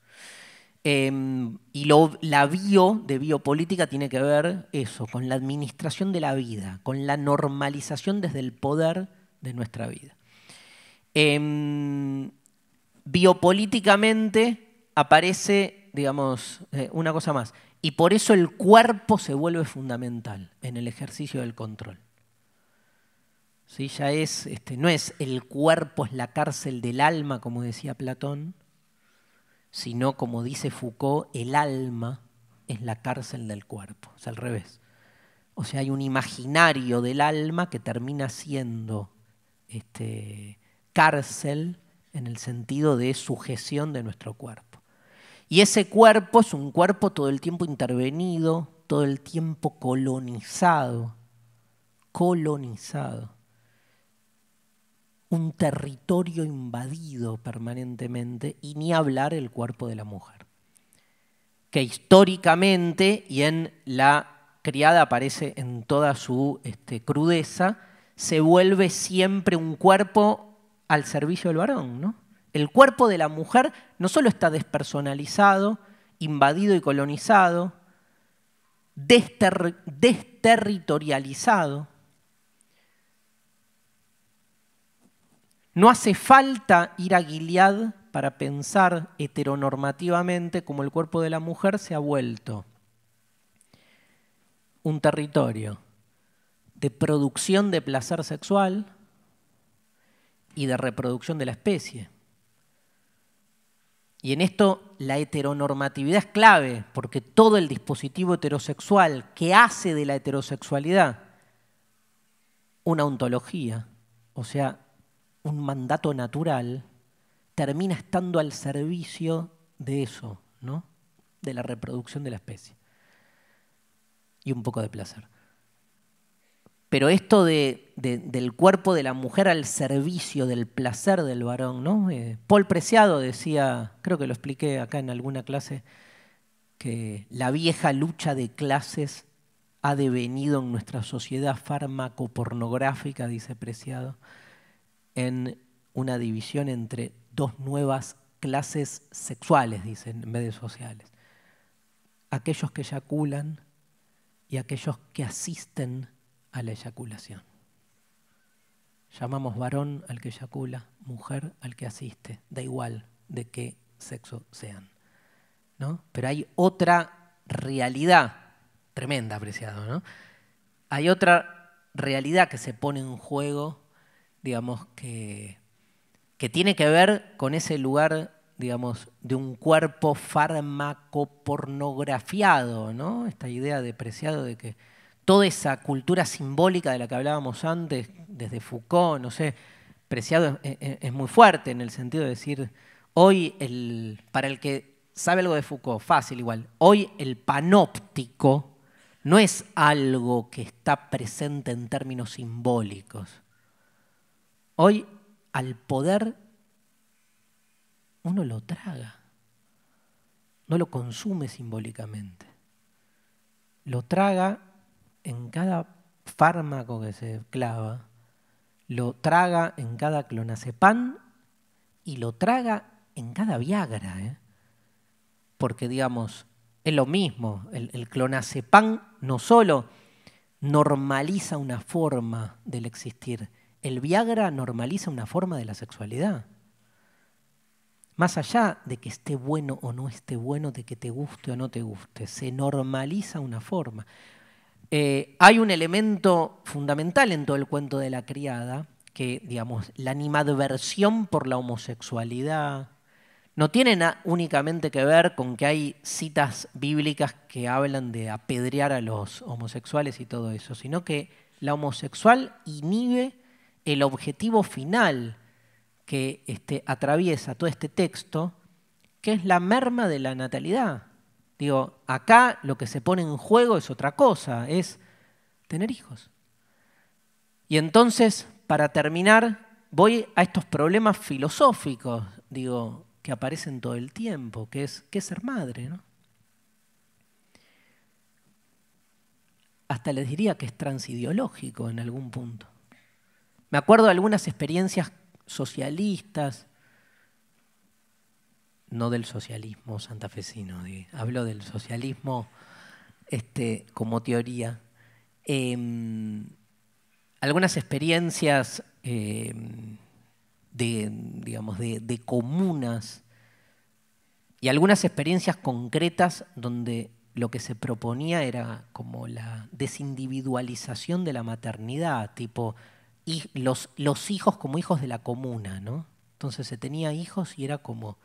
Em, y la bio de biopolítica tiene que ver eso, con la administración de la vida, con la normalización desde el poder de nuestra vida. Em, biopolíticamente aparece, digamos, eh, una cosa más, y por eso el cuerpo se vuelve fundamental en el ejercicio del control. ¿sí? ya es, este, no es el cuerpo es la cárcel del alma, como decía Platón, sino como dice Foucault, el alma es la cárcel del cuerpo, es al revés. O sea, hay un imaginario del alma que termina siendo este, cárcel en el sentido de sujeción de nuestro cuerpo. Y ese cuerpo es un cuerpo todo el tiempo intervenido, todo el tiempo colonizado, colonizado un territorio invadido permanentemente y ni hablar el cuerpo de la mujer, que históricamente y en la criada aparece en toda su este, crudeza, se vuelve siempre un cuerpo al servicio del varón. El cuerpo de la mujer no solo está despersonalizado, invadido y colonizado, desterritorializado, No hace falta ir a Gilead para pensar heteronormativamente como el cuerpo de la mujer se ha vuelto un territorio de producción de placer sexual y de reproducción de la especie. Y en esto la heteronormatividad es clave, porque todo el dispositivo heterosexual que hace de la heterosexualidad una ontología, o sea, un mandato natural, termina estando al servicio de eso, ¿no? de la reproducción de la especie. Y un poco de placer. Pero esto del cuerpo de la mujer al servicio del placer del varón, ¿no? Eh, Paul Preciado decía, creo que lo expliqué acá en alguna clase, que la vieja lucha de clases ha devenido en nuestra sociedad farmacopornográfica, dice Preciado en una división entre dos nuevas clases sexuales, dicen, en medios sociales. Aquellos que eyaculan y aquellos que asisten a la eyaculación. Llamamos varón al que eyacula, mujer al que asiste, da igual de qué sexo sean. Pero hay otra realidad, tremenda apreciado, ¿no? hay otra realidad que se pone en juego digamos, que, tiene que ver con ese lugar digamos, de un cuerpo farmacopornografiado, ¿no? Esta idea de preciado de que toda esa cultura simbólica de la que hablábamos antes, desde Foucault, no sé, preciado es, es muy fuerte en el sentido de decir, hoy, el, para el que sabe algo de Foucault, fácil igual, hoy el panóptico no es algo que está presente en términos simbólicos Hoy al poder uno lo traga, no lo consume simbólicamente, lo traga en cada fármaco que se clava, lo traga en cada clonazepam y lo traga en cada Viagra. ¿eh? Porque, digamos, es lo mismo. El, el, no solo normaliza una forma del existir, el Viagra normaliza una forma de la sexualidad. Más allá de que esté bueno o no esté bueno, de que te guste o no te guste, se normaliza una forma. Eh, hay un elemento fundamental en todo el cuento de la criada, que, digamos, la animadversión por la homosexualidad no tiene únicamente que ver con que hay citas bíblicas que hablan de apedrear a los homosexuales y todo eso, sino que la homosexual inhibe el objetivo final que este, atraviesa todo este texto, que es la merma de la natalidad. Digo, acá lo que se pone en juego es otra cosa, es tener hijos. Y entonces, para terminar, voy a estos problemas filosóficos, digo, que aparecen todo el tiempo, que es, que es ser madre, ¿no? Hasta les diría que es transideológico en algún punto. Me acuerdo de algunas experiencias socialistas, no del socialismo santafesino, hablo del socialismo este, como teoría. Em, algunas experiencias em, de, digamos, de comunas y algunas experiencias concretas donde lo que se proponía era como la desindividualización de la maternidad, tipo los, los hijos como hijos de la comuna, ¿no? Entonces se tenía hijos y era como,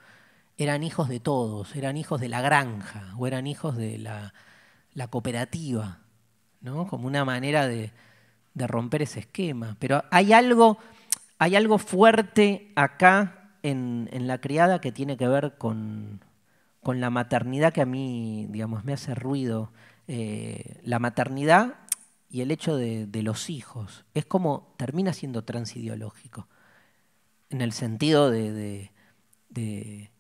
eran hijos de todos, eran hijos de la granja o eran hijos de la, cooperativa, ¿no? Como una manera de, romper ese esquema. Pero hay algo, hay algo fuerte acá en, la criada que tiene que ver con, con, la maternidad que a mí, digamos, me hace ruido. Eh, la maternidad y el hecho de, los hijos. Es como termina siendo transideológico, en el sentido de, de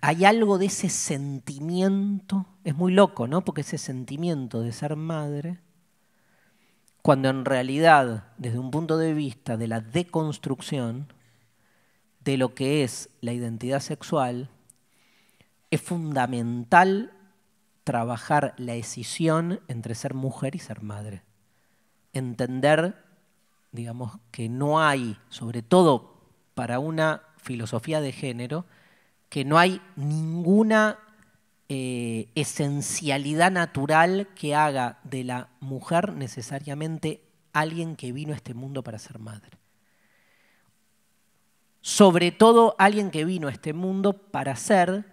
hay algo de ese sentimiento, es muy loco, ¿no? Porque ese sentimiento de ser madre, cuando en realidad, desde un punto de vista de la deconstrucción de lo que es la identidad sexual, es fundamental trabajar la escisión entre ser mujer y ser madre. Entender, digamos, que no hay, sobre todo para una filosofía de género, que no hay ninguna eh, esencialidad natural que haga de la mujer necesariamente alguien que vino a este mundo para ser madre. Sobre todo alguien que vino a este mundo para ser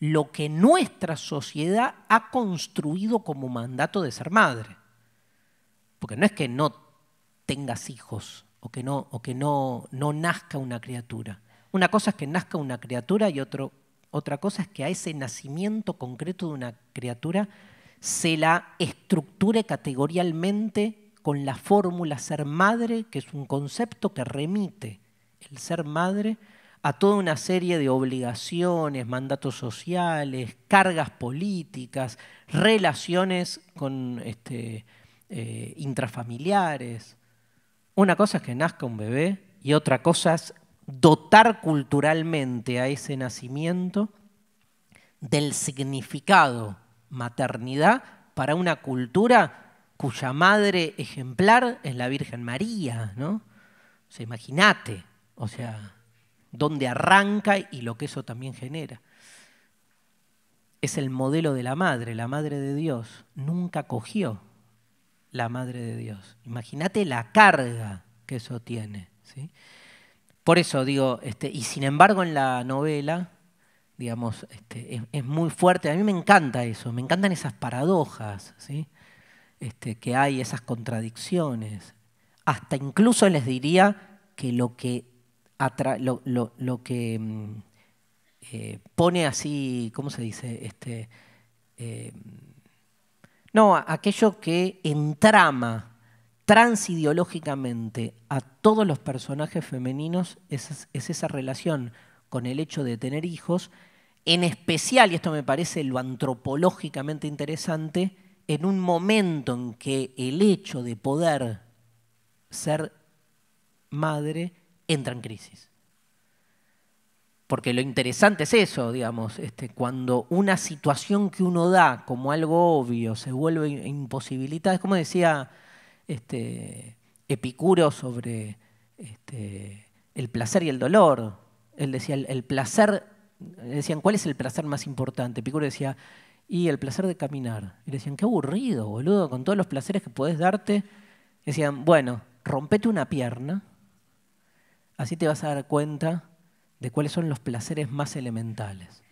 lo que nuestra sociedad ha construido como mandato de ser madre. Porque no es que no tengas hijos o que no, o que no, no nazca una criatura. Una cosa es que nazca una criatura y otra cosa es que a ese nacimiento concreto de una criatura se la estructure categorialmente con la fórmula ser madre, que es un concepto que remite el ser madre a toda una serie de obligaciones, mandatos sociales, cargas políticas, relaciones con este, eh, intrafamiliares. Una cosa es que nazca un bebé y otra cosa es dotar culturalmente a ese nacimiento del significado maternidad para una cultura cuya madre ejemplar es la Virgen María, ¿no? imagínate, o sea, dónde arranca y lo que eso también genera. Es el modelo de la madre, la madre de Dios. Nunca cogió la madre de Dios. Imagínate la carga que eso tiene. ¿sí? Por eso digo, este, y sin embargo en la novela, digamos, este, es, es, muy fuerte. A mí me encanta eso, me encantan esas paradojas ¿sí? este, que hay, esas contradicciones. Hasta incluso les diría que lo que lo, que mm, eh, pone así, ¿cómo se dice? Este, em, no, aquello que entrama transideológicamente a todos los personajes femeninos es esa relación con el hecho de tener hijos, en especial, y esto me parece lo antropológicamente interesante, en un momento en que el hecho de poder ser madre entra en crisis. Porque lo interesante es eso, digamos, este, cuando una situación que uno da como algo obvio se vuelve imposibilitada, es como decía este, Epicuro sobre este, el placer y el dolor. Él decía, el, placer, decían, ¿cuál es el placer más importante? Epicuro decía, y el placer de caminar. Y le decían, qué aburrido, boludo, con todos los placeres que puedes darte. decían, bueno, rompete una pierna Así te vas a dar cuenta de cuáles son los placeres más elementales.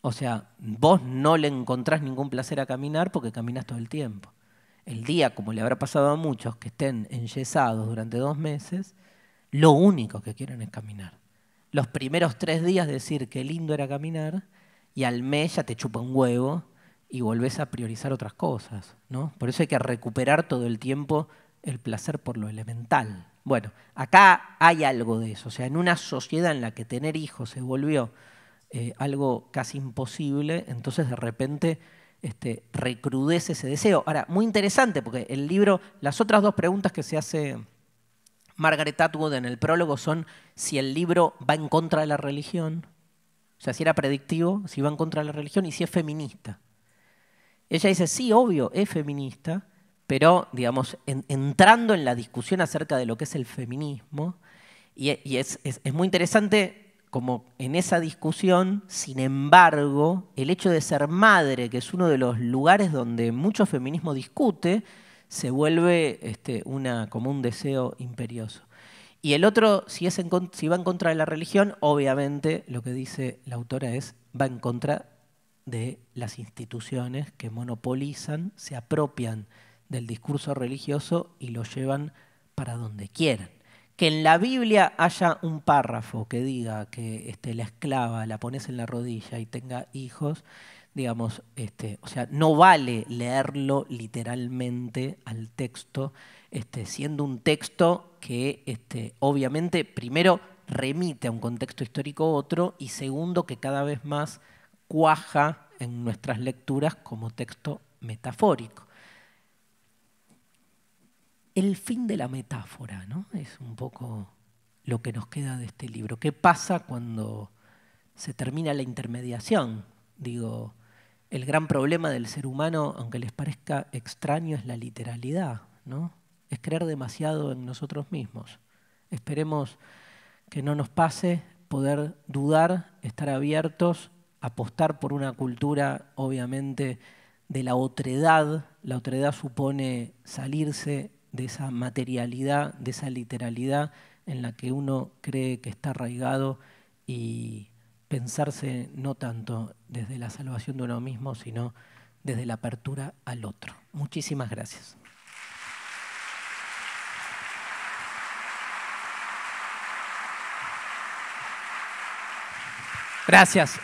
O sea, vos no le encontrás ningún placer a caminar porque caminas todo el tiempo. El día, como le habrá pasado a muchos que estén enyesados durante dos meses, lo único que quieren es caminar. Los primeros tres días decir qué lindo era caminar y al mes ya te chupa un huevo y volvés a priorizar otras cosas. ¿no? Por eso hay que recuperar todo el tiempo el placer por lo elemental. Bueno, acá hay algo de eso. O sea, en una sociedad en la que tener hijos se volvió eh, algo casi imposible, entonces de repente este, recrudece ese deseo. Ahora, muy interesante, porque el libro, las otras dos preguntas que se hace Margaret Atwood en el prólogo son si el libro va en contra de la religión, o sea, si era predictivo, si va en contra de la religión y si es feminista. Ella dice, sí, obvio, es feminista, pero digamos, entrando en la discusión acerca de lo que es el feminismo, y, es, muy interesante como en esa discusión, sin embargo, el hecho de ser madre, que es uno de los lugares donde mucho feminismo discute, se vuelve este, como un deseo imperioso. Y el otro, si, si va en contra de la religión, obviamente lo que dice la autora es, va en contra de las instituciones que monopolizan, se apropian del discurso religioso y lo llevan para donde quieran. Que en la Biblia haya un párrafo que diga que este, la esclava la pones en la rodilla y tenga hijos, digamos, este, o sea, no vale leerlo literalmente al texto, este, siendo un texto que este, obviamente, primero, remite a un contexto histórico otro y segundo, que cada vez más cuaja en nuestras lecturas como texto metafórico el fin de la metáfora, ¿no? Es un poco lo que nos queda de este libro. ¿Qué pasa cuando se termina la intermediación? Digo, el gran problema del ser humano, aunque les parezca extraño, es la literalidad, ¿no? Es creer demasiado en nosotros mismos. Esperemos que no nos pase poder dudar, estar abiertos, apostar por una cultura, obviamente, de la otredad. La otredad supone salirse de esa materialidad, de esa literalidad en la que uno cree que está arraigado y pensarse no tanto desde la salvación de uno mismo, sino desde la apertura al otro. Muchísimas gracias. Gracias.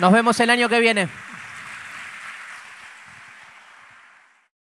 Nos vemos el año que viene.